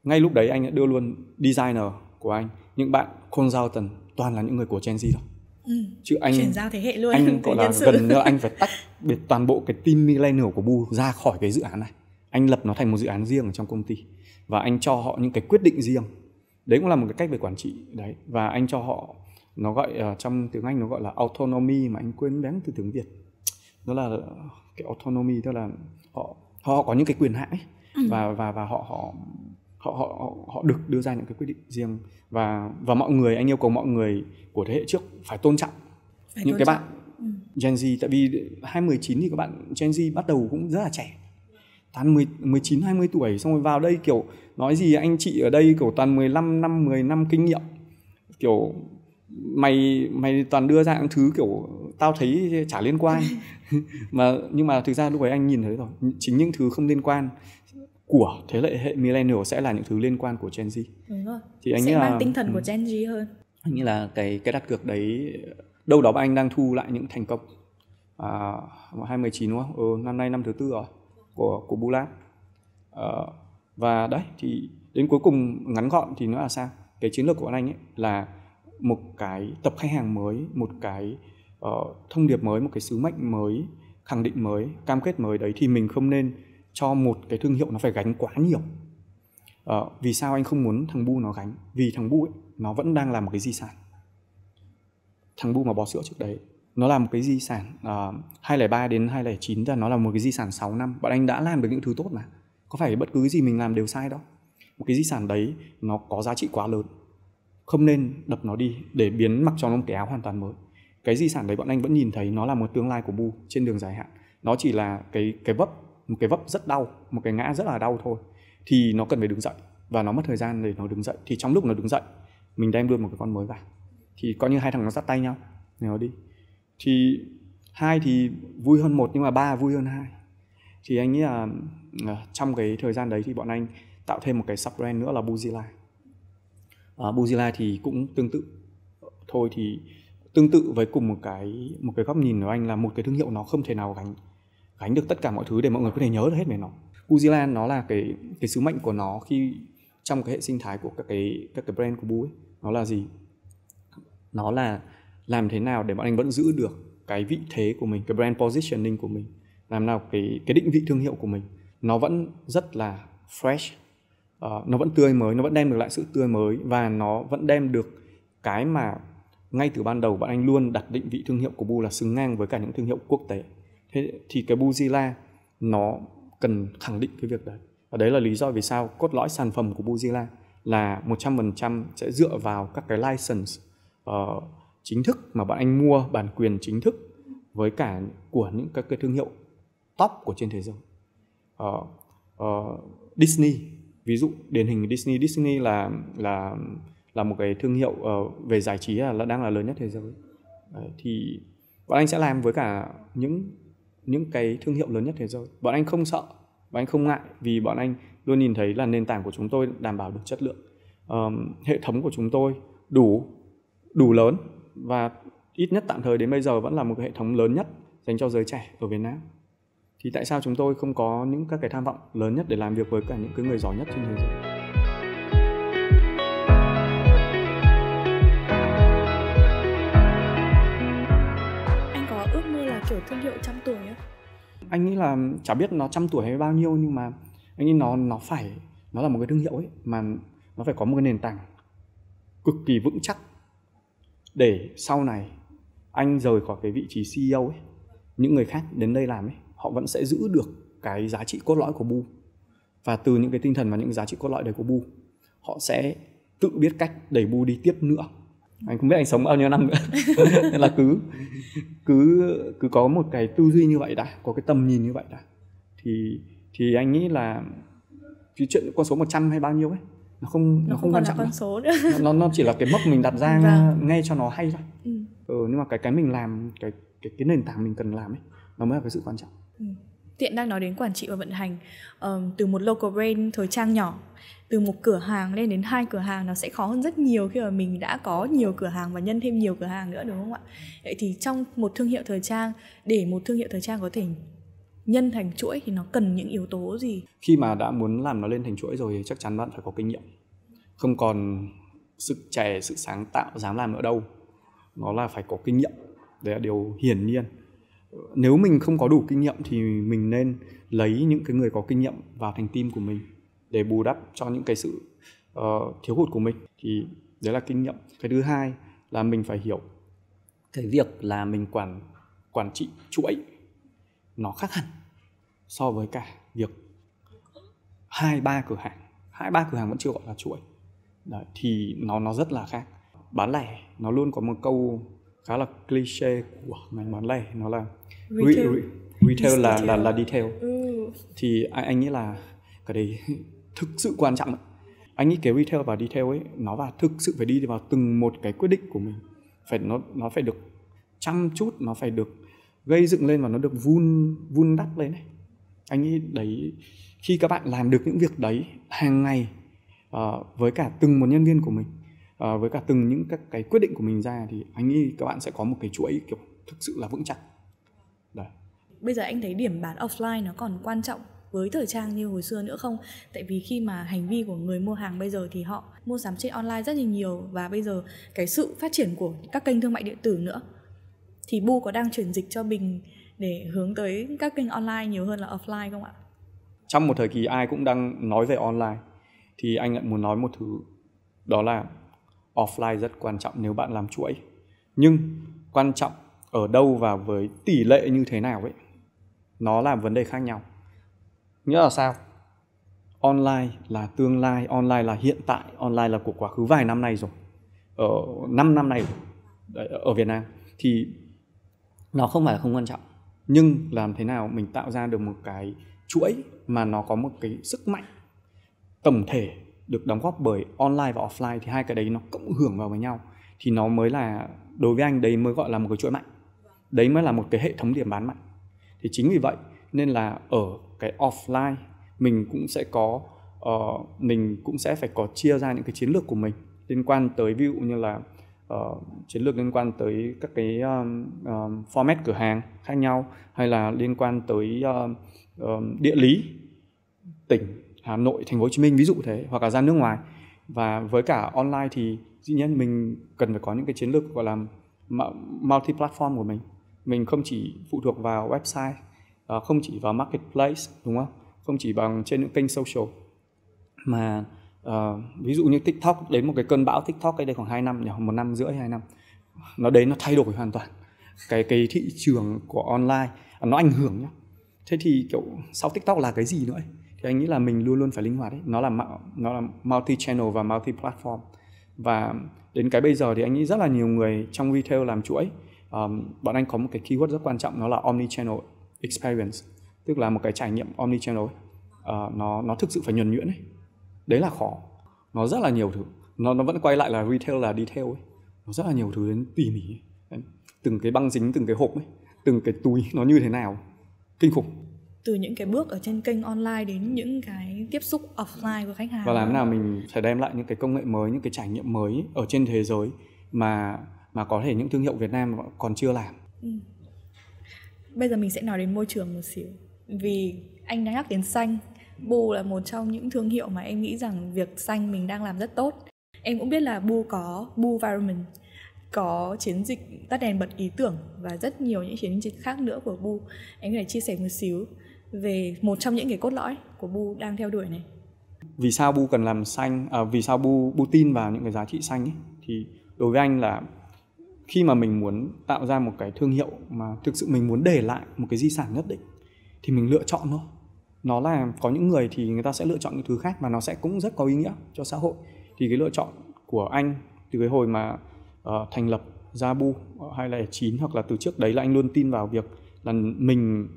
ngay lúc đấy anh đã đưa luôn designer của anh những bạn consultant toàn là những người của Gen Z thôi ừ. chứ anh chuyển giao thế hệ luôn anh gọi là gần như anh phải tách biệt toàn bộ cái team millennial của Bu ra khỏi cái dự án này anh lập nó thành một dự án riêng ở trong công ty và anh cho họ những cái quyết định riêng đấy cũng là một cái cách về quản trị đấy và anh cho họ nó gọi uh, trong tiếng anh nó gọi là autonomy mà anh quên bén từ tiếng việt đó là ờ, cái autonomy tức là họ họ có những cái quyền hạn ừ. và và và họ họ họ họ họ được đưa ra những cái quyết định riêng và và mọi người anh yêu cầu mọi người của thế hệ trước phải tôn trọng phải những tôn cái trọng. bạn ừ. Gen Z tại vì 2019 thì các bạn Gen Z bắt đầu cũng rất là trẻ toàn 10, 19 20 tuổi xong rồi vào đây kiểu nói gì anh chị ở đây kiểu toàn 15 năm 10 năm kinh nghiệm kiểu mày mày toàn đưa ra những thứ kiểu tao thấy chả liên quan mà nhưng mà thực ra lúc ấy anh nhìn thấy rồi chính những thứ không liên quan của thế hệ hệ millennial sẽ là những thứ liên quan của Gen Z. Đúng rồi. Thì anh sẽ nghĩ mang là, tinh thần ừ. của Gen Z hơn. Anh nghĩ là cái cái đặt cược đấy đâu đó anh đang thu lại những thành công. À, 2019 đúng không? Ừ, năm nay năm thứ tư rồi của của Bulat. À, ờ, và đấy thì đến cuối cùng ngắn gọn thì nó là sao? Cái chiến lược của anh ấy là một cái tập khách hàng mới một cái uh, thông điệp mới một cái sứ mệnh mới khẳng định mới cam kết mới đấy thì mình không nên cho một cái thương hiệu nó phải gánh quá nhiều uh, vì sao anh không muốn thằng bu nó gánh vì thằng bu ấy, nó vẫn đang là một cái di sản thằng bu mà bò sữa trước đấy ờ, nó là một cái di sản uh, 203 đến 209 là nó là một cái di sản 6 năm bọn anh đã làm được những thứ tốt mà có phải bất cứ gì mình làm đều sai đâu một cái di sản đấy nó có giá trị quá lớn không nên đập nó đi để biến mặc cho nó một cái áo hoàn toàn mới cái di sản đấy bọn anh vẫn nhìn thấy nó là một tương lai của bu trên đường dài hạn nó chỉ là cái cái vấp một cái vấp rất đau một cái ngã rất là đau thôi thì nó cần phải đứng dậy và nó mất thời gian để nó đứng dậy thì trong lúc nó đứng dậy mình đem đưa một cái con mới vào thì coi như hai thằng nó dắt tay nhau nó đi thì hai thì vui hơn một nhưng mà ba vui hơn hai thì anh nghĩ là à, trong cái thời gian đấy thì bọn anh tạo thêm một cái sub brand nữa là Buzilla uh, Buzilla thì cũng tương tự thôi thì tương tự với cùng một cái một cái góc nhìn của anh là một cái thương hiệu nó không thể nào gánh gánh được tất cả mọi thứ để mọi người có thể nhớ được hết về nó Buzilla nó là cái cái sứ mệnh của nó khi trong cái hệ sinh thái của các cái các cái brand của Bu ấy nó là gì nó là làm thế nào để bọn anh vẫn giữ được cái vị thế của mình cái brand positioning của mình làm nào cái cái định vị thương hiệu của mình nó vẫn rất là fresh uh, nó vẫn tươi mới nó vẫn đem được lại sự tươi mới và nó vẫn đem được cái mà ngay từ ban đầu bạn anh luôn đặt định vị thương hiệu của Bu là xứng ngang với cả những thương hiệu quốc tế thế thì cái Buzilla nó cần khẳng định cái việc đấy và đấy là lý do vì sao cốt lõi sản phẩm của Buzilla là 100% sẽ dựa vào các cái license uh, chính thức mà bạn anh mua bản quyền chính thức với cả của những các cái thương hiệu top của trên thế giới uh, uh, Disney ví dụ điển hình Disney Disney là là là một cái thương hiệu ờ, về giải trí là, đang là lớn nhất thế giới thì bọn anh sẽ làm với cả những những cái thương hiệu lớn nhất thế giới bọn anh không sợ bọn anh không ngại vì bọn anh luôn nhìn thấy là nền tảng của chúng tôi đảm bảo được chất lượng hệ thống của chúng tôi đủ đủ lớn và ít nhất tạm thời đến bây giờ vẫn là một cái hệ thống lớn nhất dành cho giới trẻ ở Việt Nam thì tại sao chúng tôi không có những các cái tham vọng lớn nhất để làm việc với cả những cái người giỏi nhất trên thế giới anh có ước mơ là kiểu thương hiệu trăm tuổi không anh nghĩ là chả biết nó trăm tuổi hay bao nhiêu nhưng mà anh nghĩ nó nó phải nó là một cái thương hiệu ấy mà nó phải có một cái nền tảng cực kỳ vững chắc để sau này anh rời khỏi cái vị trí CEO ấy những người khác đến đây làm ấy họ vẫn sẽ giữ được cái giá trị cốt lõi của bu và từ những cái tinh thần và những giá trị cốt lõi đấy của bu họ sẽ tự biết cách đẩy bu đi tiếp nữa anh không biết anh sống bao nhiêu năm nữa nên là cứ cứ cứ có một cái tư duy như vậy đã có cái tầm nhìn như vậy đã thì thì anh nghĩ là cái chuyện con số 100 hay bao nhiêu ấy nó không nó, nó không quan trọng con số nữa. nó nó chỉ là cái mốc mình đặt ra vâng. ngay cho nó hay thôi ừ. ừ nhưng mà cái cái mình làm cái cái cái nền tảng mình cần làm ấy nó mới là cái sự quan trọng tiện đang nói đến quản trị và vận hành um, từ một local brand thời trang nhỏ từ một cửa hàng lên đến hai cửa hàng nó sẽ khó hơn rất nhiều khi mà mình đã có nhiều cửa hàng và nhân thêm nhiều cửa hàng nữa đúng không ạ vậy thì trong một thương hiệu thời trang để một thương hiệu thời trang có thể nhân thành chuỗi thì nó cần những yếu tố gì khi mà đã muốn làm nó lên thành chuỗi rồi thì chắc chắn bạn phải có kinh nghiệm không còn sức trẻ sự sáng tạo dám làm ở đâu nó là phải có kinh nghiệm đấy là điều hiển nhiên nếu mình không có đủ kinh nghiệm thì mình nên lấy những cái người có kinh nghiệm vào thành team của mình để bù đắp cho những cái sự uh, thiếu hụt của mình thì đấy là kinh nghiệm cái thứ hai là mình phải hiểu cái việc là mình quản quản trị chuỗi nó khác hẳn so với cả việc hai ba cửa hàng hai ba cửa hàng vẫn chưa gọi là chuỗi đấy, thì nó nó rất là khác bán lẻ nó luôn có một câu khá là cliché của ngành bán lẻ nó là retail, re, re, retail là, là là là detail ừ. thì anh, nghĩ là cái đấy thực sự quan trọng anh nghĩ cái retail và detail ấy nó và thực sự phải đi vào từng một cái quyết định của mình phải nó nó phải được chăm chút nó phải được gây dựng lên và nó được vun vun đắp lên này anh nghĩ đấy khi các bạn làm được những việc đấy hàng ngày uh, với cả từng một nhân viên của mình uh, với cả từng những các cái quyết định của mình ra thì anh nghĩ các bạn sẽ có một cái chuỗi kiểu thực sự là vững chắc bây giờ anh thấy điểm bán offline nó còn quan trọng với thời trang như hồi xưa nữa không tại vì khi mà hành vi của người mua hàng bây giờ thì họ mua sắm trên online rất là nhiều và bây giờ cái sự phát triển của các kênh thương mại điện tử nữa thì bu có đang chuyển dịch cho mình để hướng tới các kênh online nhiều hơn là offline không ạ trong một thời kỳ ai cũng đang nói về online thì anh lại muốn nói một thứ đó là offline rất quan trọng nếu bạn làm chuỗi nhưng quan trọng ở đâu và với tỷ lệ như thế nào ấy nó là vấn đề khác nhau nghĩa là sao online là tương lai online là hiện tại online là của quá khứ vài năm nay rồi ở ờ, 5 năm nay ở Việt Nam thì nó không phải là không quan trọng nhưng làm thế nào mình tạo ra được một cái chuỗi mà nó có một cái sức mạnh tổng thể được đóng góp bởi online và offline thì hai cái đấy nó cộng hưởng vào với nhau thì nó mới là đối với anh đấy mới gọi là một cái chuỗi mạnh đấy mới là một cái hệ thống điểm bán mạnh thì chính vì vậy nên là ở cái offline mình cũng sẽ có uh, mình cũng sẽ phải có chia ra những cái chiến lược của mình liên quan tới ví dụ như là uh, chiến lược liên quan tới các cái um, um, format cửa hàng khác nhau hay là liên quan tới um, um, địa lý tỉnh Hà Nội Thành phố Hồ Chí Minh ví dụ thế hoặc là ra nước ngoài và với cả online thì dĩ nhiên mình cần phải có những cái chiến lược gọi là multi platform của mình mình không chỉ phụ thuộc vào website ờ, không chỉ vào marketplace đúng không không chỉ bằng trên những kênh social mà uh, ví dụ như tiktok đến một cái cơn bão tiktok cách đây khoảng 2 năm nhỉ, một năm rưỡi hai năm nó đến nó thay đổi hoàn toàn cái cái thị trường của online à, nó ảnh hưởng nhá thế thì kiểu sau tiktok là cái gì nữa ấy? thì anh nghĩ là mình luôn luôn phải linh hoạt đấy nó là nó là multi channel và multi platform và đến cái bây giờ thì anh nghĩ rất là nhiều người trong retail làm chuỗi um, bọn anh có một cái keyword rất quan trọng nó là omnichannel experience tức là một cái trải nghiệm omnichannel uh, nó nó thực sự phải nhuần nhuyễn ấy đấy là khó nó rất là nhiều thứ nó nó vẫn quay lại là retail là detail ấy nó rất là nhiều thứ đến tỉ mỉ ấy. từng cái băng dính từng cái hộp ấy từng cái túi nó như thế nào kinh khủng từ những cái bước ở trên kênh online đến những cái tiếp xúc offline của khách hàng và làm thế nào mình phải đem lại những cái công nghệ mới những cái trải nghiệm mới ở trên thế giới mà mà có thể những thương hiệu Việt Nam còn chưa làm. Ừ. Bây giờ mình sẽ nói đến môi trường một xíu. Vì anh đã nhắc đến xanh, Bu là một trong những thương hiệu mà em nghĩ rằng việc xanh mình đang làm rất tốt. Em cũng biết là Bu có Bu Environment có chiến dịch tắt đèn bật ý tưởng và rất nhiều những chiến dịch khác nữa của Bu. Anh có thể chia sẻ một xíu về một trong những cái cốt lõi của Bu đang theo đuổi này. Vì sao Bu cần làm xanh? À, vì sao Bu Bu tin vào những cái giá trị xanh ấy? Thì đối với anh là khi mà mình muốn tạo ra một cái thương hiệu mà thực sự mình muốn để lại một cái di sản nhất định thì mình lựa chọn thôi nó là có những người thì người ta sẽ lựa chọn những thứ khác và nó sẽ cũng rất có ý nghĩa cho xã hội thì cái lựa chọn của anh từ cái hồi mà uh, thành lập JABU ờ, hay là chín hoặc là từ trước đấy là anh luôn tin vào việc là mình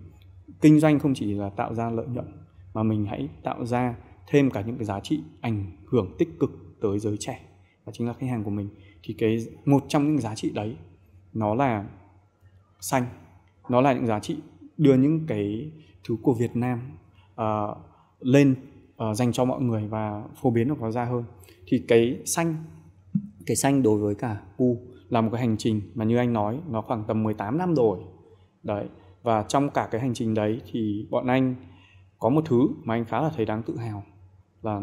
kinh doanh không chỉ là tạo ra lợi nhuận mà mình hãy tạo ra thêm cả những cái giá trị ảnh hưởng tích cực tới giới trẻ và chính là khách hàng của mình thì cái một trong những giá trị đấy nó là xanh nó là những giá trị đưa những cái thứ của Việt Nam uh, lên uh, dành cho mọi người và phổ biến nó có ra hơn thì cái xanh cái xanh đối với cả cu là một cái hành trình mà như anh nói nó khoảng tầm 18 năm rồi đấy và trong cả cái hành trình đấy thì bọn anh có một thứ mà anh khá là thấy đáng tự hào là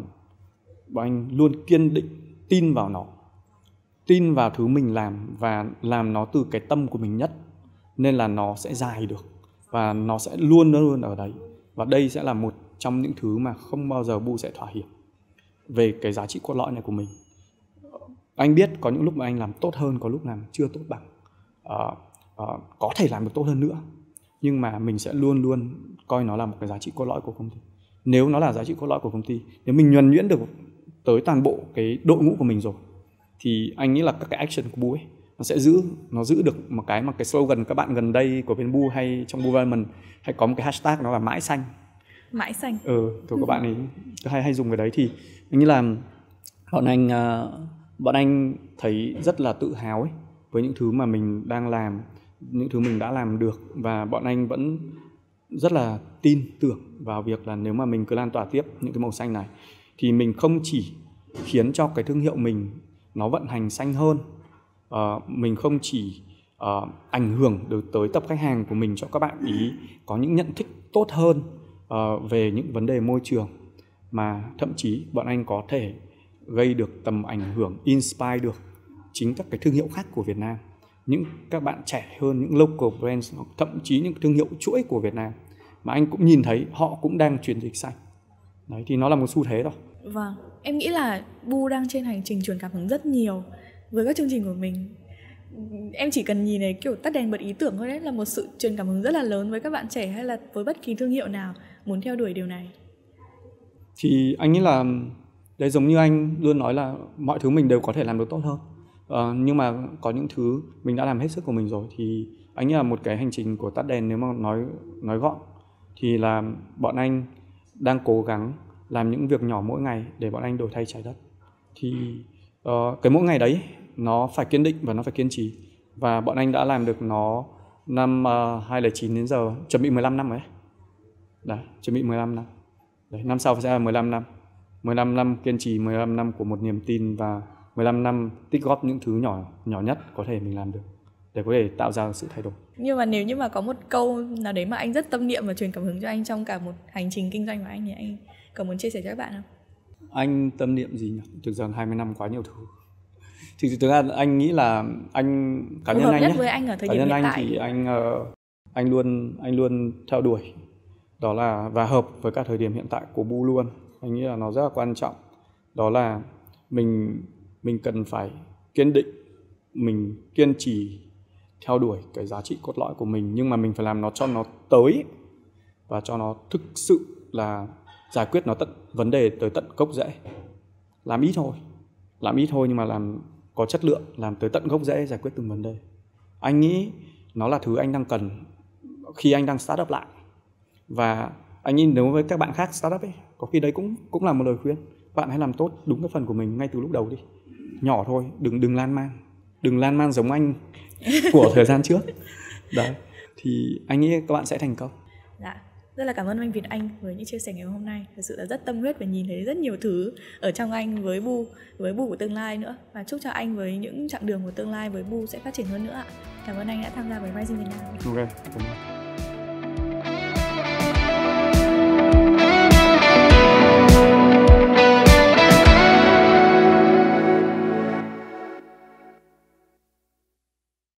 bọn anh luôn kiên định tin vào nó tin vào thứ mình làm và làm nó từ cái tâm của mình nhất nên là nó sẽ dài được và nó sẽ luôn luôn ở đấy và đây sẽ là một trong những thứ mà không bao giờ bu sẽ thỏa hiệp về cái giá trị cốt lõi này của mình anh biết có những lúc mà anh làm tốt hơn có lúc làm chưa tốt bằng à, à, có thể làm được tốt hơn nữa nhưng mà mình sẽ luôn luôn coi nó là một cái giá trị cốt lõi của công ty nếu nó là giá trị cốt lõi của công ty nếu mình nhuần nhuyễn được tới toàn bộ cái đội ngũ của mình rồi thì anh nghĩ là các cái action của bu ấy nó sẽ giữ nó giữ được một cái mà cái slogan các bạn gần đây của bên bu hay trong bu mình hay có một cái hashtag nó là mãi xanh mãi xanh ừ của ừ. các bạn ấy hay hay dùng cái đấy thì anh nghĩ là bọn anh à, bọn anh thấy rất là tự hào ấy với những thứ mà mình đang làm những thứ mình đã làm được và bọn anh vẫn rất là tin tưởng vào việc là nếu mà mình cứ lan tỏa tiếp những cái màu xanh này thì mình không chỉ khiến cho cái thương hiệu mình nó vận hành xanh hơn uh, mình không chỉ uh, ảnh hưởng được tới tập khách hàng của mình cho các bạn ý có những nhận thức tốt hơn uh, về những vấn đề môi trường mà thậm chí bọn anh có thể gây được tầm ảnh hưởng inspire được chính các cái thương hiệu khác của Việt Nam những các bạn trẻ hơn những local brands thậm chí những thương hiệu chuỗi của Việt Nam mà anh cũng nhìn thấy họ cũng đang chuyển dịch xanh đấy thì nó là một xu thế rồi vâng em nghĩ là bu đang trên hành trình truyền cảm hứng rất nhiều với các chương trình của mình em chỉ cần nhìn thấy kiểu tắt đèn bật ý tưởng thôi đấy là một sự truyền cảm hứng rất là lớn với các bạn trẻ hay là với bất kỳ thương hiệu nào muốn theo đuổi điều này thì anh nghĩ là đấy giống như anh luôn nói là mọi thứ mình đều có thể làm được tốt hơn à, nhưng mà có những thứ mình đã làm hết sức của mình rồi thì anh nghĩ là một cái hành trình của tắt đèn nếu mà nói nói gọn thì là bọn anh đang cố gắng làm những việc nhỏ mỗi ngày để bọn anh đổi thay trái đất thì uh, cái mỗi ngày đấy nó phải kiên định và nó phải kiên trì và bọn anh đã làm được nó năm uh, ờ, 2009 đến giờ chuẩn bị 15 năm rồi đấy. đấy chuẩn bị 15 năm đấy, năm sau sẽ là 15 năm 15 năm kiên trì 15 năm của một niềm tin và 15 năm tích góp những thứ nhỏ nhỏ nhất có thể mình làm được để có thể tạo ra sự thay đổi. Nhưng mà nếu như mà có một câu nào đấy mà anh rất tâm niệm và truyền cảm hứng cho anh trong cả một hành trình kinh doanh của anh thì anh có muốn chia sẻ cho các bạn không anh tâm niệm gì nhỉ thực ra 20 năm quá nhiều thứ thì thực ra anh nghĩ là anh cá nhân anh nhất với anh ở thời cá điểm nhân hiện anh tại. thì anh ờ, anh luôn anh luôn theo đuổi đó là và hợp với các thời điểm hiện tại của bu luôn anh nghĩ là nó rất là quan trọng đó là mình mình cần phải kiên định mình kiên trì theo đuổi cái giá trị cốt lõi của mình nhưng mà mình phải làm nó cho nó tới và cho nó thực sự là giải quyết nó tận vấn đề tới tận gốc rễ làm ít thôi làm ít thôi nhưng mà làm có chất lượng làm tới tận gốc rễ giải quyết từng vấn đề anh nghĩ nó là thứ anh đang cần khi anh đang start up lại và anh nghĩ nếu với các bạn khác start up ấy có khi đấy cũng cũng là một lời khuyên bạn hãy làm tốt đúng cái phần của mình ngay từ lúc đầu đi nhỏ thôi đừng đừng lan man đừng lan man giống anh của thời gian trước đấy thì anh nghĩ các bạn sẽ thành công dạ rất là cảm ơn anh Việt Anh với những chia sẻ ngày hôm nay thật sự là rất tâm huyết và nhìn thấy rất nhiều thứ ở trong anh với Bu với Bu của tương lai nữa và chúc cho anh với những chặng đường của tương lai với Bu sẽ phát triển hơn nữa ạ cảm ơn anh đã tham gia với Rising Việt Nam ok cảm ơn.